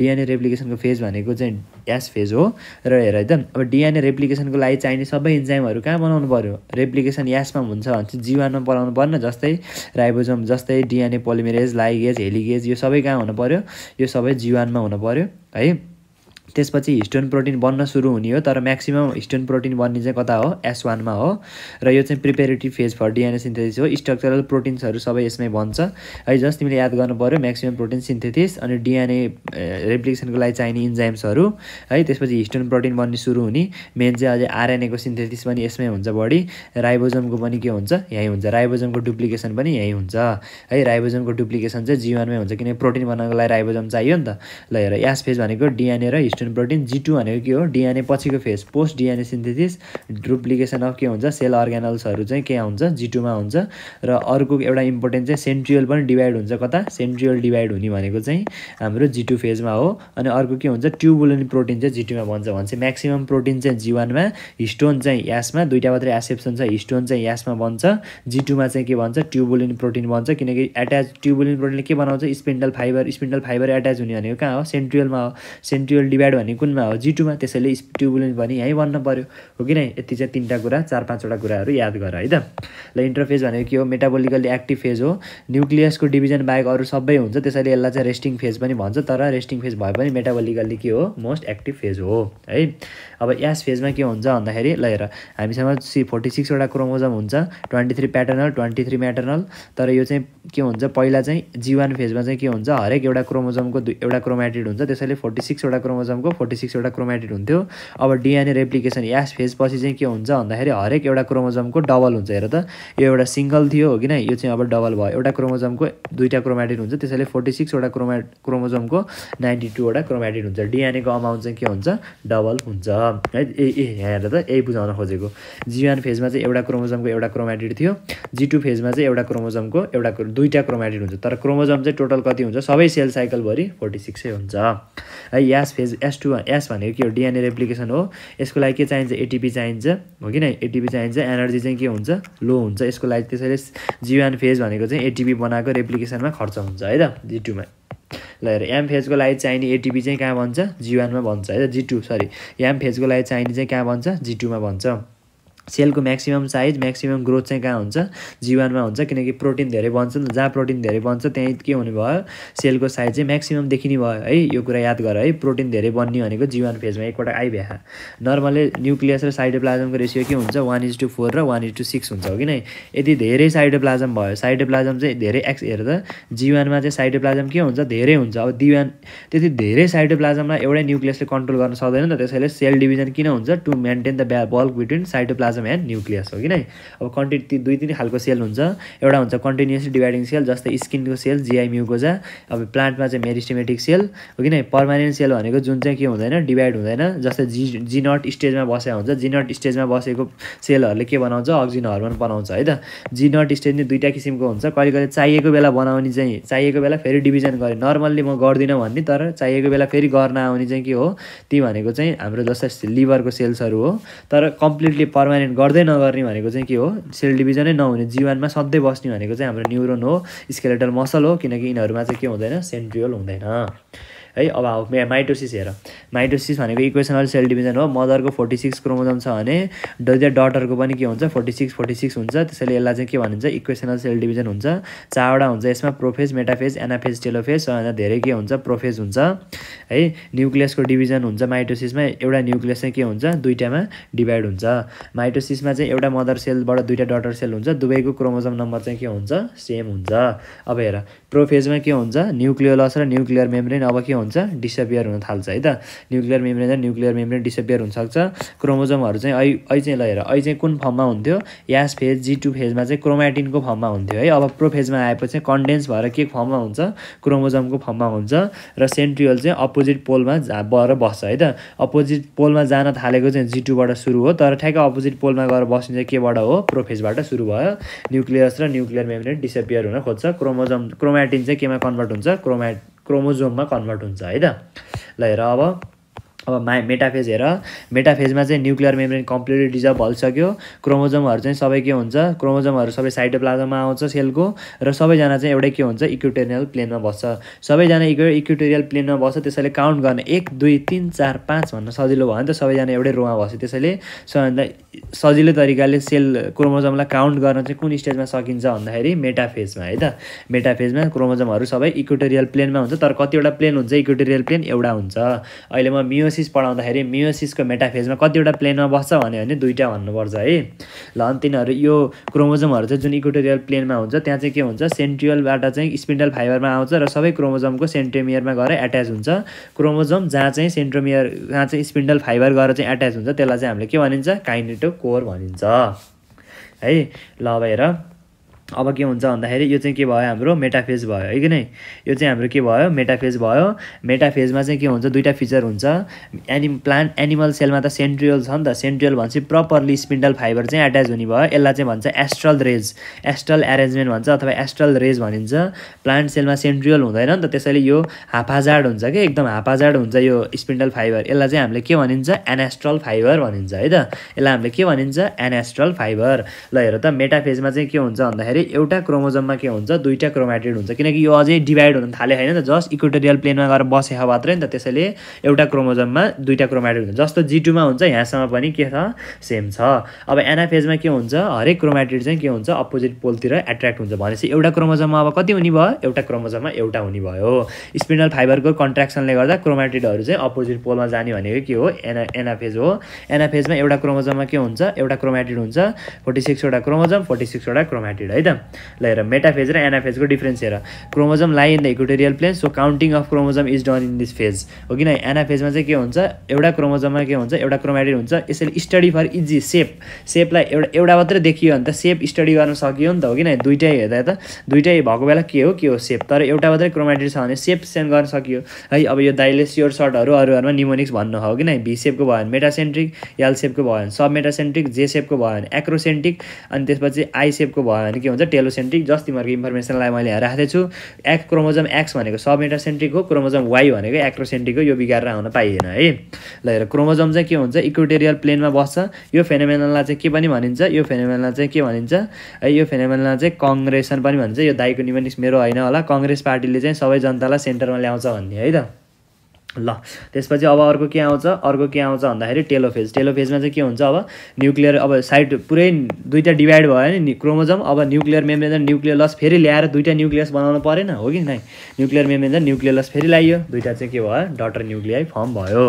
डिएनए रेप्लिकेसनको फेज भनेको चाहिँ एस फेज हो र हेर त अब डिएनए रेप्लिकेसनको लागि चाहिने सबै इन्जाइमहरू कहाँ बनाउनु पऱ्यो रेप्लिकेसन एसमा हुन्छ भने चाहिँ जीवनमा बनाउनु पर्ने जस्तै राइबोजम जस्तै डिएनए पोलिमेरेज लाइगेज हेलिगेज यो सबै कहाँ हुनु पऱ्यो यो सबै जीवनमा हुनु पऱ्यो है त्यसपछि हिस्टोन प्रोटिन बन्न सुरु हुने हो तर म्याक्सिमम् हिस्टोन प्रोटिन बन्ने चाहिँ कता हो एस वानमा हो र यो चाहिँ preparative phase for DNA synthesis हो स्ट्रक्चरल प्रोटिन्सहरू सबै यसमै बन्छ है जस्ट तिमीले याद गर्नु पऱ्यो म्याक्सिमम् प्रोटिन सिन्थेसिस अनि डिएनए रेप्लिकेसनको लागि चाहिने इन्जाइम्सहरू है त्यसपछि हिस्टोन प्रोटिन बन्ने सुरु हुने मेन चाहिँ अझै आरएनएको सिन्थेसिस पनि यसमै हुन्छ बढी राइबोजमको पनि के हुन्छ यहीँ हुन्छ राइबोजमको डुप्लिकेसन पनि यहीँ हुन्छ है राइबोजमको डुप्लिकेसन चाहिँ जीवनमै हुन्छ किनभने प्रोटिन बनाउनको लागि राइबोजम चाहियो नि त ल हेर एस फेज भनेको डिएनए र हिस्टोन रिप्लिकेसन प्रोटिन जी भनेको के हो डिएनए पछिको phase post DNA synthesis duplication of के हुन्छ सेल अर्ग्यानल्सहरू चाहिँ के हुन्छ जी टूमा हुन्छ र अर्को एउटा इम्पोर्टेन्ट चाहिँ सेन्ट्रियल पनि डिभाइड हुन्छ कता सेन्ट्रियल डिभाइड हुने भनेको चाहिँ हाम्रो जी फेजमा हो अनि अर्को के हुन्छ ट्युबुलन प्रोटिन चाहिँ जी टूमा बन्छ भने चाहिँ म्याक्सिमम् प्रोटिन चाहिँ जीवनमा हिस्टोन चाहिँ यासमा दुइटा मात्रै एसेप्सन छ हिस्टोन चाहिँ यासमा बन्छ जी टूमा चाहिँ के भन्छ ट्युबुलिन प्रोटिन बन्छ किनकि एट्याच ट्युबुलिन प्रोटिनले के बनाउँछ spindle fibre spindle fibre attach हुने भनेको कहाँ हो सेन्ट्रियलमा हो सेन्ट्रियल डिभाइड भने कुनमा हो जी टूमा त्यसैले ट्युबुलेन्स भने यहीँ भन्नु पऱ्यो हो कि नै यति चाहिँ तिनवटा कुरा चार पाँचवटा कुराहरू याद गर है त ल इन्टरफेज भनेको के हो मेटाबोलिकली एक्टिभ फेज हो न्युक्लियसको डिभिजन बाहेक अरू सबै हुन्छ त्यसैले यसलाई चाहिँ रेस्टिङ फेज पनि भन्छ तर रेस्टिङ फेज भए पनि मेटाबोलिकल्ली के हो मोस्ट एक्टिभ फेज हो है अब यास फेजमा के हुन्छ भन्दाखेरि ल हेर हामीसँग सी फोर्टी सिक्सवटा क्रोमोजम हुन्छ twenty three paternal twenty three maternal तर यो चाहिँ के हुन्छ पहिला चाहिँ जी वान फेजमा चाहिँ के हुन्छ हरेक एउटा क्रोमोजमको एउटा क्रोमेटिड हुन्छ त्यसैले फोर्टी सिक्सवटा क्रोमोजम तपाईँको फोर्टी सिक्सवटा क्रोमेटिड हुन्थ्यो अब डिएनए रेप्लिकेसन यास फेज पछि चाहिँ के हुन्छ भन्दाखेरि हरेक एउटा क्रोमोजमको डबल हुन्छ हेर त यो एउटा सिङ्गल थियो हो कि किन यो चाहिँ अब डबल भयो एउटा क्रोमोजमको दुईवटा क्रोमेटिड हुन्छ त्यसैले फोर्टी सिक्सवटा क्रोमा क्रोमोजमको नाइन्टी टूवटा क्रोमेटिड हुन्छ डिएनएको अमाउन्ट चाहिँ के हुन्छ डबल हुन्छ है ए यहाँ हेर त यही बुझाउन खोजेको वान फेजमा चाहिँ एउटा क्रोमोजमको एउटा क्रोमेटिड थियो जी टू फेजमा चाहिँ एउटा क्रोमोजमको एउटा दुईवटा क्रोमेटिड हुन्छ तर क्रोमोजम चाहिँ टोटल कति हुन्छ सबै सेल साइकलभरि फोर्टी सिक्सै हुन्छ है S phase S to S भनेको के हो डिएनए रेप्लिकेसन हो यसको लागि के चाहिन्छ एटिपी चाहिन्छ हो कि नै एटिपी चाहिन्छ एनर्जी चाहिँ के हुन्छ लो हुन्छ यसको लागि त्यसैले जिवान फेज भनेको चाहिँ एटिपी बनाएको रेप्लिकेसनमा खर्च हुन्छ है त जी टूमा ल हेर एम फेजको लागि चाहिने एटिपी चाहिँ कहाँ भन्छ जिवानमा भन्छ है त जी टू सरी एम फेजको लागि चाहिने चाहिँ कहाँ भन्छ जी टूमा भन्छ सेलको म्याक्सिमम् साइज म्याक्सिमम् ग्रोथ चाहिँ कहाँ हुन्छ जीवानमा हुन्छ किनकि प्रोटिन धेरै बन्छ जहाँ प्रोटिन धेरै बन्छ त्यहीँ के हुने भयो सेलको साइज चाहिँ म्याक्सिमम् देखिने भयो है यो कुरा याद गर है प्रोटिन धेरै बन्ने भनेको जीवान फेजमा एकपल्ट आइभ्या नर्मली न्युक्लियस र साइडोप्लाजमको रेसियो के हुन्छ वान इज टू फोर र वान इज टू सिक्स हुन्छ हो कि नै यदि धेरै साइडोप्लाजम भयो साइडोप्लाजम चाहिँ धेरै एक्स हेर्दा जीवानमा चाहिँ साइडोप्लाजम के हुन्छ धेरै हुन्छ अब दिवान त्यति धेरै साइडोप्लाजमलाई एउटै न्युक्लियसले कन्ट्रोल गर्न सक्दैन नि त त्यसैले सेल डिभिजन किन हुन्छ to maintain the bulk between cytoplasm plasm and nucleus हो कि नै अब कन्टिन्यू दुई तिन खालको सेल हुन्छ एउटा हुन्छ कन्टिन्युसली डिभाइडिङ सेल जस्तै स्किनको सेल जिआई म्युकोजा अब प्लान्टमा चाहिँ मेरिस्टेमेटिक सेल हो कि नै पर्मानेन्ट सेल भनेको जुन चाहिँ के हुँदैन डिभाइड हुँदैन जस्तै जी जिनट स्टेजमा बसेको हुन्छ जिनट स्टेजमा बसेको सेलहरूले के बनाउँछ अक्सिजन हर्मोन बनाउँछ है त जिनट स्टेज नै दुईवटा किसिमको हुन्छ कहिले कहिले चाहिएको बेला बनाउने चाहिँ चाहिएको बेला फेरि डिभिजन गरेँ नर्मल्ली म गर्दिनँ भन्ने तर चाहिएको बेला फेरि गर्न आउने चाहिँ के हो ती भनेको चाहिँ हाम्रो जस्तै लिभरको सेल्सहरू हो तर कम्प्लिटली पर्मानेन्ट ट्रिटमेन्ट गर्दै नगर्ने भनेको चाहिँ के हो सेल डिभिजनै नहुने जीवनमा सधैँ बस्ने भनेको चाहिँ हाम्रो न्युरोन हो स्केलेटल मसल हो किनकि यिनीहरूमा चाहिँ के हुँदैन सेन्ट्रियल हुँदैन है अब हाउ माइटोसिस हेर माइटोसिस भनेको इक्वेसनल सेल डिभिजन हो मदरको फोर्टी सिक्स क्रोमोजम छ भने डे डटरको पनि के हुन्छ फोर्टी सिक्स फोर्टी सिक्स हुन्छ त्यसैले यसलाई चाहिँ के भनिन्छ इक्वेसनल सेल डिभिजन हुन्छ चारवटा हुन्छ यसमा प्रोफेज मेटाफेज एनाफेज टेलोफेज सबभन्दा धेरै के हुन्छ प्रोफेज हुन्छ है न्युक्लियसको डिभिजन हुन्छ माइटोसिसमा एउटा न्युक्लियस चाहिँ के हुन्छ दुइटामा डिभाइड हुन्छ माइटोसिसमा चाहिँ एउटा मदर सेलबाट दुइटा डटर सेल हुन्छ दुवैको क्रोमोजम नम्बर चाहिँ के हुन्छ सेम हुन्छ अब हेर प्रोफेजमा के हुन्छ न्युक्लियोलस र न्युक्लियर मेम्ब्रेन अब के हुन्छ हुन्छ डिसपियर हुन थाल्छ है त न्युक्लियर मेम्ब्रेन चाहिँ न्युक्लियर मेम्ब्रेन डिसपियर हुनसक्छ क्रोमोजोमहरू चाहिँ ऐ ऐ चाहिँ ल हेर ऐ चाहिँ कुन फर्ममा हुन्थ्यो यास फेज जी टू फेजमा चाहिँ क्रोमाटिनको फर्ममा हुन्थ्यो है अब प्रोफेजमा आएपछि कन्डेन्स भएर के फर्ममा हुन्छ क्रोमोजोमको फर्ममा हुन्छ र सेन्ट्रियल चाहिँ अपोजिट पोलमा भएर बस्छ है त अपोजिट पोलमा जान थालेको चाहिँ जी टूबाट सुरु हो तर ठ्याक्कै अपोजिट पोलमा गएर बस्ने चाहिँ केबाट हो प्रोफेजबाट सुरु भयो न्युक्लियस र न्युक्लियर मेम्ब्रेन डिसपियर हुन खोज्छ क्रोमोजम क्रोमाटिन चाहिँ केमा कन्भर्ट हुन्छ क्रोमा क्रोमोजोममा कन्भर्ट हुन्छ है त ल हेर अब अब मा मेटाफेज हेर मेटाफेजमा चाहिँ न्युक्लियर मेम्ब्रेन कम्प्लिटली डिजर्भ भइसक्यो क्रोमोजमहरू चाहिँ सबै के हुन्छ क्रोमोजमहरू सबै साइटोप्लाजममा आउँछ सेलको र सबैजना चाहिँ एउटै के हुन्छ इक्विटेरियल प्लेनमा बस्छ सबैजना इक्वे इक्विटेरियल प्लेनमा बस्छ त्यसैले काउन्ट गर्न एक दुई तिन चार पाँच भन्न सजिलो भयो नि त सबैजना एउटै रोमा बस्छ त्यसैले सबैभन्दा सजिलो तरिकाले सेल क्रोमोजमलाई काउन्ट गर्न चाहिँ कुन स्टेजमा सकिन्छ भन्दाखेरि मेटाफेजमा है त मेटाफेजमा क्रोमोजमहरू सबै इक्विटेरियल प्लेनमा हुन्छ तर कतिवटा प्लेन हुन्छ इक्विटेरियल प्लेन एउटा हुन्छ अहिले म मियो मियोसिस पढाउँदाखेरि मियोसिसको मेटाफेजमा कतिवटा प्लेनमा बस्छ भन्यो भने दुईवटा भन्नुपर्छ है ल अनि तिनीहरू यो क्रोमोजमहरू चाहिँ जुन इक्वेटोरियल प्लेनमा हुन्छ त्यहाँ चाहिँ के हुन्छ सेन्ट्रियलबाट चाहिँ स्पिन्डल फाइबरमा आउँछ र सबै क्रोमोजमको सेन्ट्रोमियरमा गएर एट्याच हुन्छ क्रोमोजम जहाँ चाहिँ सेन्ट्रोमियर जहाँ चाहिँ स्पिन्डल फाइबर गएर चाहिँ एट्याच हुन्छ त्यसलाई चाहिँ हामीले के भनिन्छ काइनेटो कोर भनिन्छ है ल भएर अब के हुन्छ भन्दाखेरि यो चाहिँ के भयो हाम्रो मेटाफेज भयो है कि नै यो चाहिँ हाम्रो के भयो मेटाफेज भयो मेटाफेजमा चाहिँ के हुन्छ दुइटा फिचर हुन्छ एनिम प्लान्ट एनिमल सेलमा त सेन्ट्रियल छ नि त सेन्ट्रियल भनेपछि प्रपरली स्पिन्डल फाइबर चाहिँ एट्याच हुने भयो यसलाई चाहिँ भन्छ एस्ट्रल रेज एस्ट्रल एरेन्जमेन्ट भन्छ अथवा एस्ट्रल रेज भनिन्छ प्लान्ट सेलमा सेन्ट्रियल हुँदैन नि त त्यसैले यो हाफाजाड हुन्छ कि एकदम हाफाजाड हुन्छ यो स्पिन्डल फाइबर यसलाई चाहिँ हामीले के भनिन्छ एनेस्ट्रल फाइबर भनिन्छ है त यसलाई हामीले के भनिन्छ एनास्ट्रल फाइबर ल हेर त मेटाफेजमा चाहिँ के हुन्छ भन्दाखेरि भन्दाखेरि एउटा क्रोमोजममा के हुन्छ दुईवटा क्रोमाटिड हुन्छ किनकि यो अझै डिभाइड हुन थाले होइन नि त जस्ट इक्वेटोरियल प्लेनमा गएर बसेको मात्रै नि त त्यसैले एउटा क्रोमोजममा दुईवटा क्रोमाटिड हुन्छ जस्तो जी टूमा हुन्छ यहाँसम्म पनि के छ सेम छ अब एनाफेजमा के हुन्छ हरेक क्रोमाटिड चाहिँ के हुन्छ अपोजिट पोलतिर एट्र्याक्ट हुन्छ भनेपछि एउटा क्रोमोजममा अब कति हुने भयो एउटा क्रोमोजममा एउटा हुने भयो स्पिनल फाइबरको कन्ट्राक्सनले गर्दा क्रोमाटिडहरू चाहिँ अपोजिट पोलमा जाने भनेको के हो एना एनाफेज हो एनाफेजमा एउटा क्रोमोजममा के हुन्छ एउटा क्रोमाटिड हुन्छ फोर्टी सिक्सवटा क्रोमोजम फोर्टी सिक्सवटा क्रोमाटिड है त त ल हेर मेटाफेज र एनाफेजको डिफ्रेन्स हेर chromosome lie in the equatorial plane so counting of chromosome is done in this phase हो किन एनाफेजमा चाहिँ के हुन्छ एउटा क्रोमोजममा के हुन्छ एउटा क्रोमाइड हुन्छ यसरी स्टडी फर इजी सेप सेपलाई एउटा एउटा मात्रै देखियो भने त सेप स्टडी गर्न सकियो नि त हो किन दुइटै हेर्दा त दुइटै भएको बेला के हो के हो सेप तर एउटा मात्रै क्रोमाइडेड छ भने सेप सेन्ड गर्न सकियो है अब यो दाइलेस यो सर्टहरू अरूहरूमा निमोनिक्स भन्नु हो किन भी सेपको भयो भने मेटासेन्ट्रिक यल सेपको भयो भने सब मेटासेन्ट्रिक जे सेपको भयो भने एक्रोसेन्ट्रिक अनि त्यसपछि आई सेपको भयो भने के हुन्छ हुन्छ टेलोसेन्ट्रिक जस्ट तिमीहरूको इन्फर्मेसनलाई मैले हेराएको छु एक्स क्रोमोजम एक्स भनेको सब मेटासेन्ट्रिक हो क्रोमोजम वाई भनेको एक्ट्रोसेन्ट्रिक हो यो बिगारेर आउन पाइएन है ल हेर क्रोमोजम चाहिँ के हुन्छ इक्वेटेरियल प्लेनमा बस्छ यो फेनोमेनललाई चाहिँ के पनि भनिन्छ यो फेनोमेनललाई चाहिँ के भनिन्छ है यो फेनोमेनललाई चाहिँ कङ्ग्रेसन पनि भनिन्छ यो दाइको निमनिस मेरो होइन होला कङ्ग्रेस पार्टीले चाहिँ सबै जनतालाई सेन्टरमा ल्याउँछ भन्ने है त ल त्यसपछि अब अर्को के आउँछ अर्को के आउँछ भन्दाखेरि टेलोफेज टेलोफेजमा चाहिँ के हुन्छ अब न्युक्लियर अब साइड पुरै दुईवटा डिभाइड भयो नि क्रोमोजम अब न्युक्लियर मेम्ब्रेन र न्युक्लियलस फेरि ल्याएर दुईवटा न्युक्लियस बनाउनु परेन हो कि नै न्युक्लियर मेम्ब्रेन र न्युक्लियलस फेरि ल्याइयो दुइटा चाहिँ के भयो डटर न्युक्लियाई फर्म भयो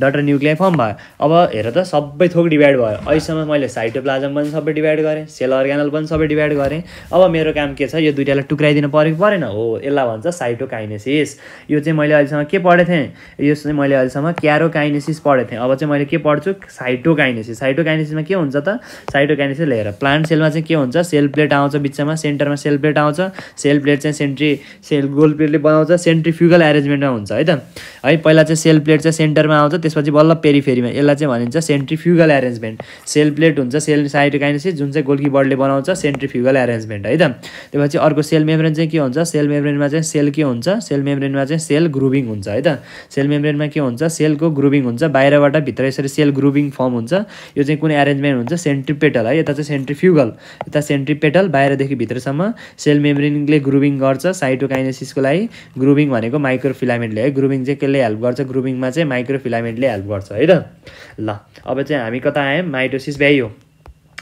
डटर न्युक्लियाई फर्म भयो अब हेर त सबै थोक डिभाइड भयो अहिलेसम्म मैले साइटोप्लाजम पनि सबै डिभाइड गरेँ सेल अर्ग्यानल पनि सबै डिभाइड गरेँ अब मेरो काम के छ यो दुइटालाई टुक्राइदिनु परेको परेन हो यसलाई भन्छ साइटोकाइनेसिस यो चाहिँ मैले अहिलेसम्म के पढेको थिएँ यस चाहिँ मैले अहिलेसम्म क्यारोकाइनेसिस पढेको थिएँ अब चाहिँ मैले के पढ्छु साइटोकाइनेसिस साइटोकाइनेसिसमा के हुन्छ त साइटोकाइनेसिस लिएर प्लान्ट सेलमा चाहिँ के हुन्छ सेल प्लेट आउँछ बिचमा सेन्टरमा सेल प्लेट आउँछ सेल प्लेट चाहिँ सेन्ट्री सेल गोल प्लेटले बनाउँछ सेन्ट्रिफ्युगल एरेन्जमेन्टमा हुन्छ है त है पहिला चाहिँ सेल प्लेट चाहिँ सेन्टरमा आउँछ त्यसपछि बल्ल पेरिफेरीमा यसलाई चाहिँ भनिन्छ सेन्ट्रिफ्युगल एरेन्जमेन्ट सेल प्लेट हुन्छ सेल साइटोकाइनेसिस जुन चाहिँ गोलकी बर्डले बनाउँछ सेन्ट्रिफ्युगल एरेन्जमेन्ट है त त्यसपछि अर्को सेल मेम्ब्रेन चाहिँ के हुन्छ सेल मेम्ब्रेनमा चाहिँ सेल के हुन्छ सेल मेम्ब्रेनमा चाहिँ सेल ग्रुभिङ हुन्छ है त सेल मेम्ब्रेनमा के हुन्छ सेलको ग्रुबिङ हुन्छ बाहिरबाट भित्र यसरी सेल ग्रुबिङ फर्म हुन्छ यो चाहिँ कुनै एरेन्जमेन्ट हुन्छ सेन्ट्रिपेटल है यता चाहिँ सेन्ट्रिफ्युगल यता सेन्ट्रिपेटल बाहिरदेखि भित्रसम्म सेल मेम्ब्रेनले ग्रुबिङ गर्छ साइटोकाइनेसिसको लागि ग्रुबिङ भनेको माइक्रोफिलामेन्टले है ग्रुबिङ चाहिँ केले हेल्प गर्छ ग्रुबिङमा चाहिँ माइक्रोफिलामेन्टले हेल्प गर्छ है त ल अब चाहिँ हामी कता आयौँ माइटोसिस भ्याइयो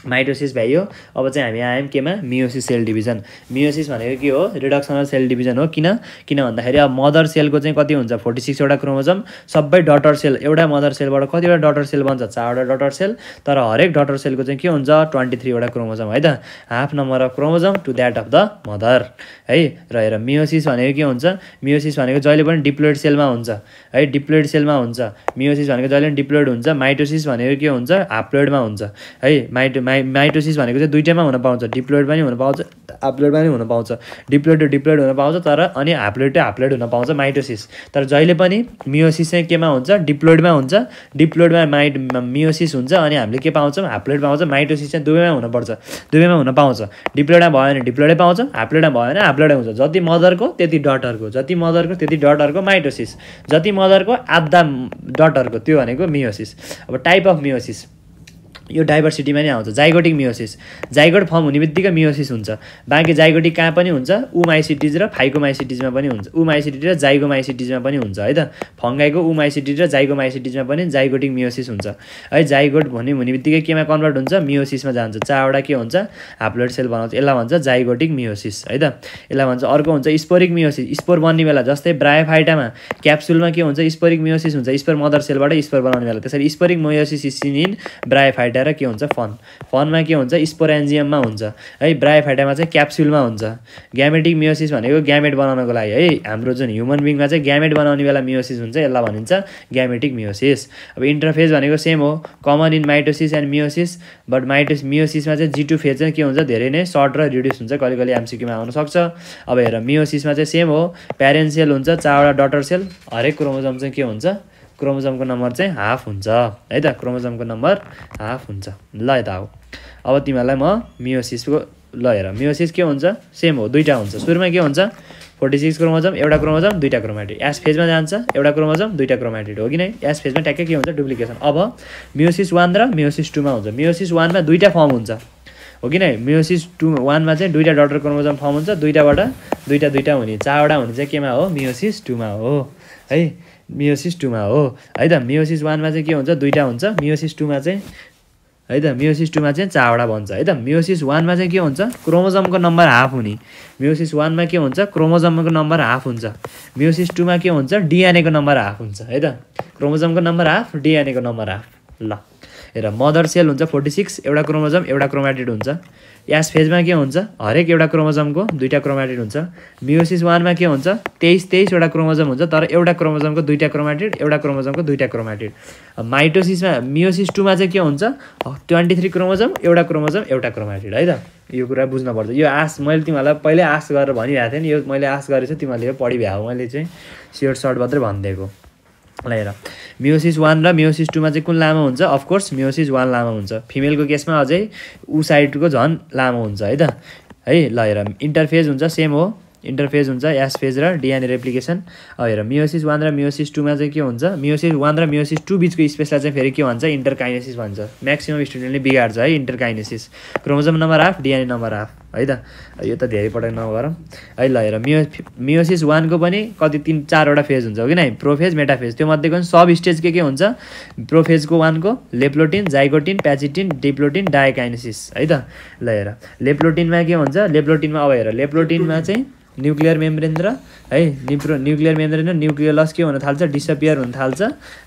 माइटोसिस भ्याइयो अब चाहिँ हामी आयौँ केमा मियोसिस सेल डिभिजन मियोसिस भनेको के हो रिडक्सनल सेल डिभिजन हो किन किन भन्दाखेरि अब मदर सेलको चाहिँ कति हुन्छ फोर्टी सिक्सवटा क्रोमोजम सबै डटर सेल एउटा मदर सेलबाट कतिवटा डटर सेल बन्छ चारवटा डटर सेल तर हरेक डटर सेलको चाहिँ के हुन्छ ट्वेन्टी थ्रीवटा क्रोमोजम है त half number of chromosome to that of the mother है र हेर मियोसिस भनेको के हुन्छ मियोसिस भनेको जहिले पनि डिप्लोइड सेलमा हुन्छ है डिप्लोइड सेलमा हुन्छ मियोसिस भनेको जहिले पनि डिप्लोइड हुन्छ माइटोसिस भनेको के हुन्छ हाफ्लोइडमा हुन्छ है माइटो माइ माइटोसिस भनेको चाहिँ दुइटैमा हुन पाउँछ डिप्लोइड पनि हुन पाउँछ हाप्लोइड पनि हुन पाउँछ डिप्लोइड डिप्लोइड हुन पाउँछ तर अनि हाप्लोइड टु हाप्लोइड हुन पाउँछ माइटोसिस तर जहिले पनि मियोसिस चाहिँ केमा हुन्छ डिप्लोइडमा हुन्छ डिप्लोइडमा माइट मियोसिस हुन्छ अनि हामीले के पाउँछौँ हाप्लोइड पाउँछ माइटोसिस चाहिँ दुवैमा हुनुपर्छ दुवैमा हुन पाउँछ डिप्लोइडमा भयो भने डिप्लोइडै पाउँछ हाप्लोइडमा भयो भने हाप्लोइडै हुन्छ जति मदरको त्यति डटरको जति मदरको त्यति डटरको माइटोसिस जति मदरको आधा डटरको त्यो भनेको मियोसिस अब टाइप अफ मियोसिस यो डाइभर्सिटीमा नै आउँछ जाइगोटिक मियोसिस जाइगोट फर्म हुने बित्तिकै मियोसिस हुन्छ बाँकी जाइगोटिक कहाँ पनि हुन्छ उमाइसिटिज र फाइकोमाइसिटिजमा पनि हुन्छ उमाइसिटिज र जाइगोमाइसिटिजमा पनि हुन्छ है त फङ्गाइको उमाइसिटिज र जाइगोमाइसिटिजमा पनि जाइगोटिक मियोसिस हुन्छ है जाइगोट भन्ने हुने बित्तिकै केमा कन्भर्ट हुन्छ मियोसिसमा जान्छ चारवटा के हुन्छ हाप्लोइड सेल बनाउँछ यसलाई भन्छ जाइगोटिक मियोसिस है त यसलाई भन्छ अर्को हुन्छ स्पोरिक मियोसिस स्पोर बन्ने बेला जस्तै ब्रायोफाइटामा क्याप्सुलमा के हुन्छ स्पोरिक मियोसिस हुन्छ स्पोर मदर सेलबाट स्पोर बनाउने बेला त्यसरी sporic meiosis is seen in bryophyta र के हुन्छ फन फनमा के हुन्छ स्पोरेन्जियममा हुन्छ है ब्रायोफाइटामा चाहिँ क्याप्सुलमा हुन्छ ग्यामेटिक मियोसिस भनेको ग्यामेट बनाउनको लागि है हाम्रो जुन ह्युमन बिङमा चाहिँ ग्यामेट बनाउने बेला मियोसिस हुन्छ यसलाई भनिन्छ ग्यामेटिक मियोसिस अब इन्टरफेज भनेको सेम हो common in mitosis and meiosis but माइटोस मियोसिसमा चाहिँ जिटु फेज चाहिँ के हुन्छ धेरै नै सर्ट र रिड्युस हुन्छ कहिले कहिले आउन आउनसक्छ अब हेर मियोसिसमा चाहिँ सेम हो प्यारेन्ट सेल हुन्छ चारवटा डटर सेल हरेक क्रोमोजम चाहिँ के हुन्छ क्रोमोजमको नम्बर चाहिँ हाफ हुन्छ है त क्रोमोजमको नम्बर हाफ हुन्छ ल यता हो अब तिमीहरूलाई म मियोसिसको ल हेर मियोसिस के हुन्छ सेम हो दुईवटा हुन्छ सुरुमा के हुन्छ फोर्टी सिक्स क्रोमोजम एउटा क्रोमोजम दुईवटा क्रोमाटिड एस फेजमा जान्छ एउटा क्रोमोजम दुईवटा क्रोमाटिड हो कि नै एस फेजमा ट्याक्कै के हुन्छ डुप्लिकेसन अब मियोसिस वान र मियोसिस टूमा हुन्छ मियोसिस वानमा दुईवटा फर्म हुन्छ हो कि नै मियोसिस टू वानमा चाहिँ दुईवटा डटर क्रोमोजम फर्म हुन्छ दुईवटाबाट दुईवटा दुईवटा हुने चारवटा हुने चाहिँ केमा हो मियोसिस टूमा हो है मियोसिस टूमा हो है त मियोसिस वानमा चाहिँ के हुन्छ दुईवटा हुन्छ मियोसिस टूमा चाहिँ है त मियोसिस टूमा चाहिँ चारवटा भन्छ है त मियोसिस वानमा चाहिँ के हुन्छ क्रोमोजमको नम्बर हाफ हुने मियोसिस वानमा के हुन्छ क्रोमोजमको नम्बर हाफ हुन्छ मियोसिस टूमा के हुन्छ डिएनएको नम्बर हाफ हुन्छ है त क्रोमोजमको नम्बर हाफ डिएनएको नम्बर हाफ ल र मदर सेल हुन्छ फोर्टी सिक्स एउटा क्रोमोजम एउटा क्रोमाटिड हुन्छ यास फेजमा के हुन्छ हरेक एउटा क्रोमोजमको दुईवटा क्रोमाटिड हुन्छ मियोसिस वानमा के हुन्छ तेइस तेइसवटा क्रोमोजम हुन्छ तर एउटा क्रोमोजमको दुईवटा क्रोमाटिड एउटा क्रोमोजमको दुईवटा क्रोमाटिड माइटोसिसमा मियोसिस टूमा चाहिँ के हुन्छ ट्वेन्टी थ्री क्रोमोजम एउटा क्रोमोजम एउटा क्रोमाटिड है त यो कुरा बुझ्नुपर्छ यो आस मैले तिमीहरूलाई पहिल्यै आस गरेर भनिरहेको थिएँ नि यो मैले आस गरेको छु तिमीहरूले यो पढिभ्याऊ मैले चाहिँ सियर सर्ट मात्रै भनिदिएको लिएर मियोसिस वान र मियोसिस टूमा चाहिँ कुन लामो हुन्छ अफकोर्स मियोसिस वान लामो हुन्छ फिमेलको केसमा अझै ऊ साइडको झन् लामो हुन्छ है त है ल हेर इन्टरफेज हुन्छ सेम हो इन्टरफेज हुन्छ एस फेज र डिएनए रेप्लिकेसन हेर मियोसिस वान र मियोसिस टूमा चाहिँ के हुन्छ मियोसिस वान र मियोसिस टू बिचको स्पेसलाई चाहिँ फेरि के भन्छ इन्टरकाइनेसिस भन्छ म्याक्सिमम् स्टुडेन्टले बिगार्छ है interkinesis chromosome number half DNA number half है त यो त धेरैपटक नगरौँ है ल हेर मियो मियोसिस वानको पनि कति तिन चारवटा फेज हुन्छ हो कि नै प्रोफेज मेटाफेज त्यो मध्येको पनि सब स्टेज के के हुन्छ प्रोफेजको वानको leptotene zygotene pachytene diplotene diakinesis है त ल हेर लेप्लोटिनमा के हुन्छ लेप्लोटिनमा अब हेर लेप्लोटिनमा चाहिँ न्युक्लियर मेम्ब्रेन र है न्युप्रो न्युक्लियर मेम्ब्रेन र न्युक्लियलस के हुन थाल्छ डिसपियर हुन थाल्छ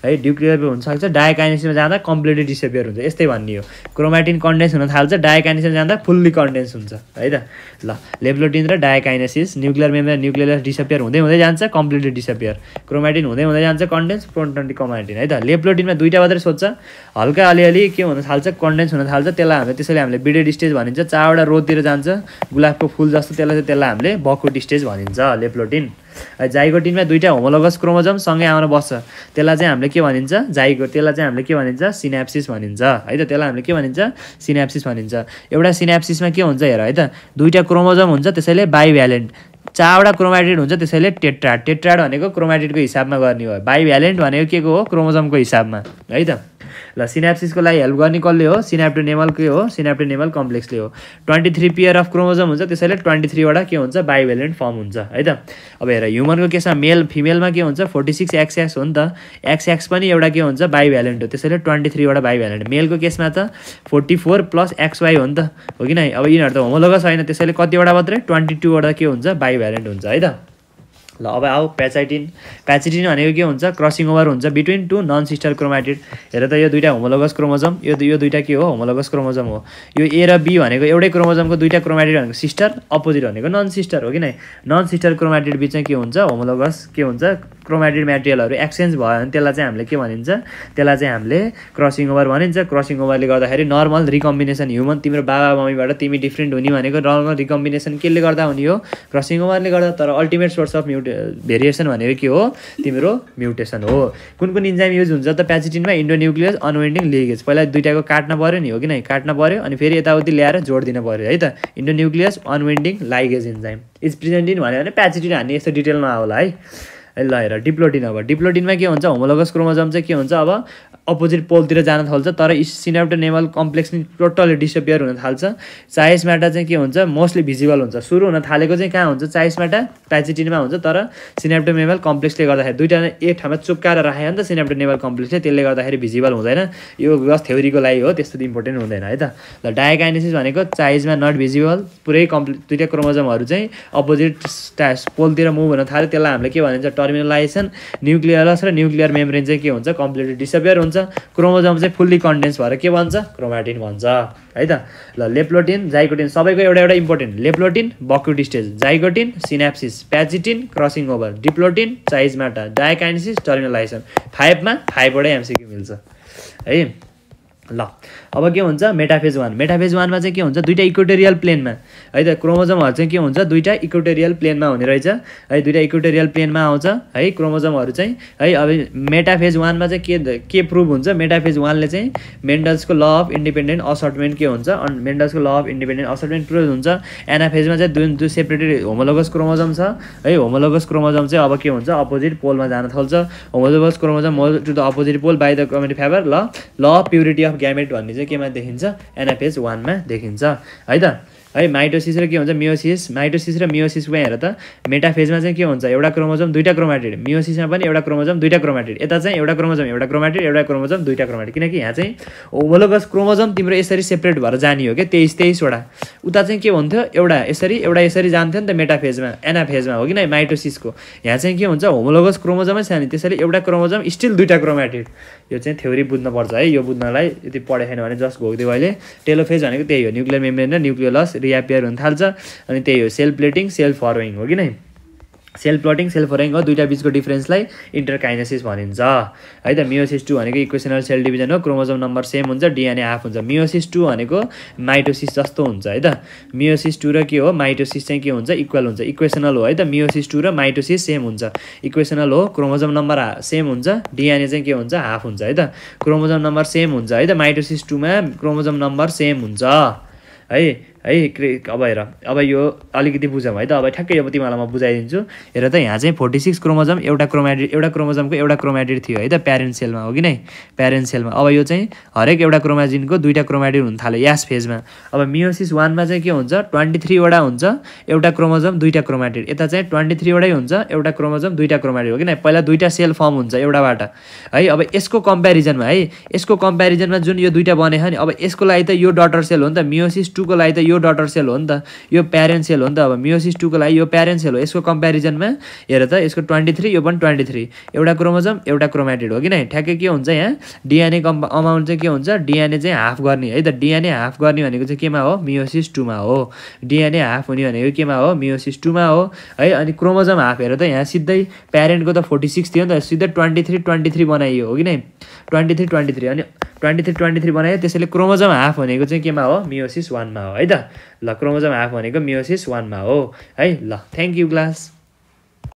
है न्युक्लियर हुनसक्छ डायकाइनेसिसमा जाँदा कम्प्लिटली डिसपियर हुन्छ यस्तै भन्ने हो क्रोमाटिन कन्डेन्स हुन थाल्छ डायकाइनेसिसमा जाँदा फुल्ली कन्डेन्स हुन्छ है त ल लेप्लोटिन र diakinesis nuclear membrane nucleus disappear हुँदै हुँदै जान्छ कम्प्लिटली डिसपियर क्रोमाटिन हुँदै हुँदै जान्छ कन्डेन्स प्रोटन्टी कमाटिन है त लेप्लोटिनमा दुईवटा मात्रै सोध्छ हल्का अलिअलि के हुन थाल्छ कन्डेन्स हुन थाल्छ त्यसलाई हामीले त्यसैले हामीले बिडेड स्टेज भनिन्छ चारवटा रोदतिर जान्छ गुलाबको फुल जस्तो त्यसलाई चाहिँ त्यसलाई हामीले बकुट स्टेज भनिन्छ लेप्लोटिन जाइगोटिनमा दुईवटा होमोलोगस क्रोमोजम सँगै आउन बस्छ त्यसलाई चाहिँ हामीले के भनिन्छ जाइगो त्यसलाई चाहिँ हामीले के भनिन्छ सिनेप्सिस भनिन्छ है त त्यसलाई हामीले के भनिन्छ सिनेप्सिस भनिन्छ एउटा सिनेप्सिसमा के हुन्छ हेर है त दुईवटा क्रोमोजम हुन्छ त्यसैले बाइभ्यालेन्ट चारवटा क्रोमाटिड हुन्छ त्यसैले टेट्राड टेट्राड भनेको क्रोमाटिडको हिसाबमा गर्ने हो बाइभ्यालेन्ट भनेको के को हो क्रोमोजमको हिसाबमा है त ल सिनेप्सिसको लागि हेल्प गर्ने कसले हो नेमलकै हो नेमल कम्प्लेक्सले हो twenty three pair of chromosome हुन्छ त्यसैले ट्वेन्टी थ्रीवटा के हुन्छ बाइभेलेन्ट फर्म हुन्छ है त अब हेर ह्युमनको केसमा मेल फिमेलमा के हुन्छ फोर्टी सिक्स एक्स एक्स हो नि त एक्स एक्स पनि एउटा के हुन्छ बाइभ्यालेन्ट हो त्यसैले ट्वेन्टी थ्रीवटा बाइभ्यालेन्ट मेलको केसमा त फोर्टी फोर प्लस एक्सवाई हो नि त हो कि नै अब यिनीहरू त होमोलोगस होइन त्यसैले कतिवटा मात्रै ट्वेन्टी टूवटा के हुन्छ बाइभ्यालेन्ट हुन्छ है त ल अब आऊ प्याचाइटिन प्याचाइटिन भनेको के हुन्छ क्रसिङ ओभर हुन्छ between two non sister chromatid हेर त यो दुइटा होमोलोगस क्रोमोजम यो यो दुइटा के हो होमोलोगस क्रोमोजम हो यो ए र बी भनेको एउटै क्रोमोजमको दुइटा क्रोमाटिड भनेको सिस्टर अपोजिट भनेको नन सिस्टर हो कि नै नन सिस्टर क्रोमाटिड बिच चाहिँ के हुन्छ होमोलोगस के हुन्छ क्रोमाटिड मेटेरियलहरू एक्सचेन्ज भयो भने त्यसलाई चाहिँ हामीले के भनिन्छ त्यसलाई चाहिँ हामीले क्रसिङ ओभर भनिन्छ क्रसिङ ओभरले गर्दाखेरि नर्मल रिकम्बिनेसन ह्युमन तिम्रो बाबा मम्मीबाट तिमी डिफ्रेन्ट हुने भनेको नर्मल रिकम्बिनेसन केले गर्दा हुने हो क्रसिङ ओभरले गर्दा तर ultimate source of mute variation भनेको के हो तिम्रो म्युटेसन हो कुन कुन इन्जाइम युज हुन्छ त प्याचिटिनमा इन्डोन्युक्लियस अनवेन्डिङ लिगेज पहिला दुइटाको काट्न पऱ्यो नि हो कि नै काट्न पऱ्यो अनि फेरि यताउति ल्याएर जोड दिनु पऱ्यो है त endonuclease unwinding ligase enzyme is present भन्यो भने प्याचिटिन हान्ने यस्तो डिटेलमा आउला है ल हेर डिप्लोटिन अब डिप्लोटिनमा के हुन्छ होमोलोगस क्रोमोजम चाहिँ के हुन्छ अब अपोजिट पोलतिर जान थाल्छ तर सिनाप्टो नेमल कम्प्लेक्स नि टोटल्ली डिसपियर हुन थाल्छ चाइस माटा चाहिँ के हुन्छ मोस्टली भिजिबल हुन्छ सुरु हुन थालेको चाहिँ कहाँ हुन्छ चाइस माटा टाइचिटिनमा हुन्छ तर सिनाप्टो नेमल कम्प्लेक्सले गर्दाखेरि दुइटा एक ठाउँमा चुपकाएर राख्यो नि त सिनाप्टो नेमल कम्प्लेक्सले त्यसले गर्दाखेरि भिजिबल हुँदैन यो गस थ्योरीको लागि हो त्यस्तो इम्पोर्टेन्ट हुँदैन है त ल डायगाइनेसिस भनेको चाइजमा नट भिजिबल पुरै कम्प्लिट दुइटा क्रोमोजमहरू चाहिँ अपोजिट पोलतिर मुभ हुन थाल्यो त्यसलाई हामीले के भनिन्छ टर्मिनलाइजेसन न्युक्लियरस र न्युक्लियर मेम्ब्रेन चाहिँ के हुन्छ कम्प्लिटली डिसपियर हुन्छ भन्छ क्रोमोजोम चाहिँ फुल्ली कन्डेन्स भएर के भन्छ क्रोमाटिन भन्छ है त ल लेप्लोटिन जाइकोटिन सबैको एउटा एउटा important leptotene bouquet stage zygotene synapsis pachytene crossing over diplotene chiasmata diakinesis terminalisation फाइभमा फाइभबाटै एमसिक्यू मिल्छ है ल अब के हुन्छ मेटाफेज वान मेटाफेज वानमा चाहिँ के हुन्छ दुइटा इक्वेटोरियल प्लेनमा है त क्रोमोजमहरू चाहिँ के हुन्छ दुइटा इक्वेटोरियल प्लेनमा हुने रहेछ है दुइटा इक्वेटोरियल प्लेनमा आउँछ है क्रोमोजमहरू चाहिँ है अब मेटाफेज वानमा चाहिँ के के प्रुभ हुन्छ मेटाफेज वानले चाहिँ मेन्डल्सको ल अफ इन्डिपेन्डेन्ट असर्टमेन्ट के हुन्छ on मेन्डल्सको law of independent असर्टमेन्ट prove हुन्छ एनाफेजमा चाहिँ दुई दुई सेपरेटेड होमोलोगस क्रोमोजम छ है होमोलोगस क्रोमोजम चाहिँ अब के हुन्छ अपोजिट पोलमा जान थाल्छ homologous chromosome to the opposite pole by the कमेन्ट फेभर ल ल प्युरिटी अफ अफ ग्यामेट भन्ने चाहिँ केमा देखिन्छ एनएफएच वानमा देखिन्छ है त है माइटोसिस र के हुन्छ मियोसिस माइटोसिस र मियोसिसको हेर त मेटाफेजमा चाहिँ के हुन्छ एउटा क्रोमोजम दुईवटा क्रोमाटेड मियोसिसमा पनि एउटा क्रोमोजम दुईवटा क्रोमाटेड यता चाहिँ एउटा क्रोमोजम एउटा क्रोमाटेड एउटा क्रोमोजम दुईवटा क्रोमाटेड किनकि यहाँ चाहिँ होमोलोगस क्रोमोजम तिम्रो यसरी सेपरेट भएर जाने हो क्या तेइस तेइसवटा उता चाहिँ के हुन्थ्यो एउटा यसरी एउटा यसरी जान्थ्यो नि त मेटाफेजमा एनाफेजमा हो कि नै माइटोसिसको यहाँ चाहिँ के हुन्छ होमोलोगस क्रोमोजमै सानो त्यसरी एउटा क्रोमोजम स्टिल दुईवटा क्रोमाटेड यो चाहिँ थ्योरी बुझ्नुपर्छ है यो बुझ्नलाई यदि पढे छैन भने जस्ट घोक्दियो अहिले टेलोफेज भनेको त्यही हो न्युक्लियर मेम्ब्रेन र न्युक्लियोलस रियापियर हुन थाल्छ अनि त्यही हो सेल्फ प्लेटिङ सेल्फ फरोइङ हो कि नै सेल प्लटिङ सेल फरोइङ हो दुइटा बिचको डिफ्रेन्सलाई इन्टरकाइनेसिस भनिन्छ है त मियोसिस टू भनेको इक्वेसनल सेल डिभिजन हो क्रोमोजोम नम्बर सेम हुन्छ डिएनए हाफ हुन्छ मियोसिस टू भनेको माइटोसिस जस्तो हुन्छ है त मियोसिस टू र के हो माइटोसिस चाहिँ के हुन्छ इक्वल हुन्छ इक्वेसनल हो है त मियोसिस टू र माइटोसिस सेम हुन्छ इक्वेसनल हो क्रोमोजोम नम्बर सेम हुन्छ डिएनए चाहिँ के हुन्छ हाफ हुन्छ है त क्रोमोजोम नम्बर सेम हुन्छ है त माइटोसिस टूमा क्रोमोजोम नम्बर सेम हुन्छ है है अब हेर अब यो अलिकति बुझौँ है त अब ठ्याक्कै अब तिमीहरूलाई म बुझाइदिन्छु हेर त यहाँ चाहिँ फोर्टी सिक्स क्रोमोजम एउटा क्रोमाइडिड एउटा क्रोमोजमको एउटा क्रोमाइडिड थियो है त प्यारेन्ट सेलमा हो कि नै प्यारेन्ट सेलमा अब यो चाहिँ हरेक एउटा क्रोमाजिनको दुईवटा क्रोमाइडिड हुन थाल्यो यास फेजमा अब मियोसिस वानमा चाहिँ के हुन्छ ट्वेन्टी थ्रीवटा हुन्छ एउटा क्रोमोजम दुईवटा क्रोमाइडिड यता चाहिँ ट्वेन्टी थ्रीवटै हुन्छ एउटा क्रोमोजम दुईवटा क्रोमाइडिड हो कि नै पहिला दुईवटा सेल फर्म हुन्छ एउटाबाट है अब यसको कम्पेरिजनमा है यसको कम्पेरिजनमा जुन यो दुईवटा बनेछ नि अब यसको लागि त यो डटर सेल हो नि त मियोसिस टूको लागि त यो यो डटर सेल हो नि त यो प्यारेन्ट सेल हो नि त अब मियोसिस टूको लागि यो प्यारेन्ट सेल हो यसको कम्पेरिजनमा हेर त यसको ट्वेन्टी थ्री यो पनि ट्वेन्टी थ्री एउटा क्रोमोजम एउटा क्रोमाटेड हो कि नै ठ्याक्कै के हुन्छ यहाँ डिएनए कम्पा अमाउन्ट चाहिँ के हुन्छ डिएनए चाहिँ हाफ गर्ने है त डिएनए हाफ गर्ने भनेको चाहिँ केमा हो मियोसिस टूमा हो डिएनए हाफ हुने भनेको केमा हो मियोसिस टूमा हो है अनि क्रोमोजम हाफ हेर त यहाँ सिधै प्यारेन्टको त फोर्टी सिक्स थियो नि त सिधै ट्वेन्टी थ्री ट्वेन्टी थ्री बनाइयो हो कि नै ट्वेन्टी थ्री ट्वेन्टी थ्री अनि ट्वेन्टी थ्री ट्वेन्टी थ्री बनायो त्यसैले क्रोमोजम हाफ भनेको चाहिँ केमा हो मियोसिस वानमा हो है त ल क्रोमोजम हाफ भनेको मियोसिस वानमा हो है ल थ्याङ्क यू ग्लास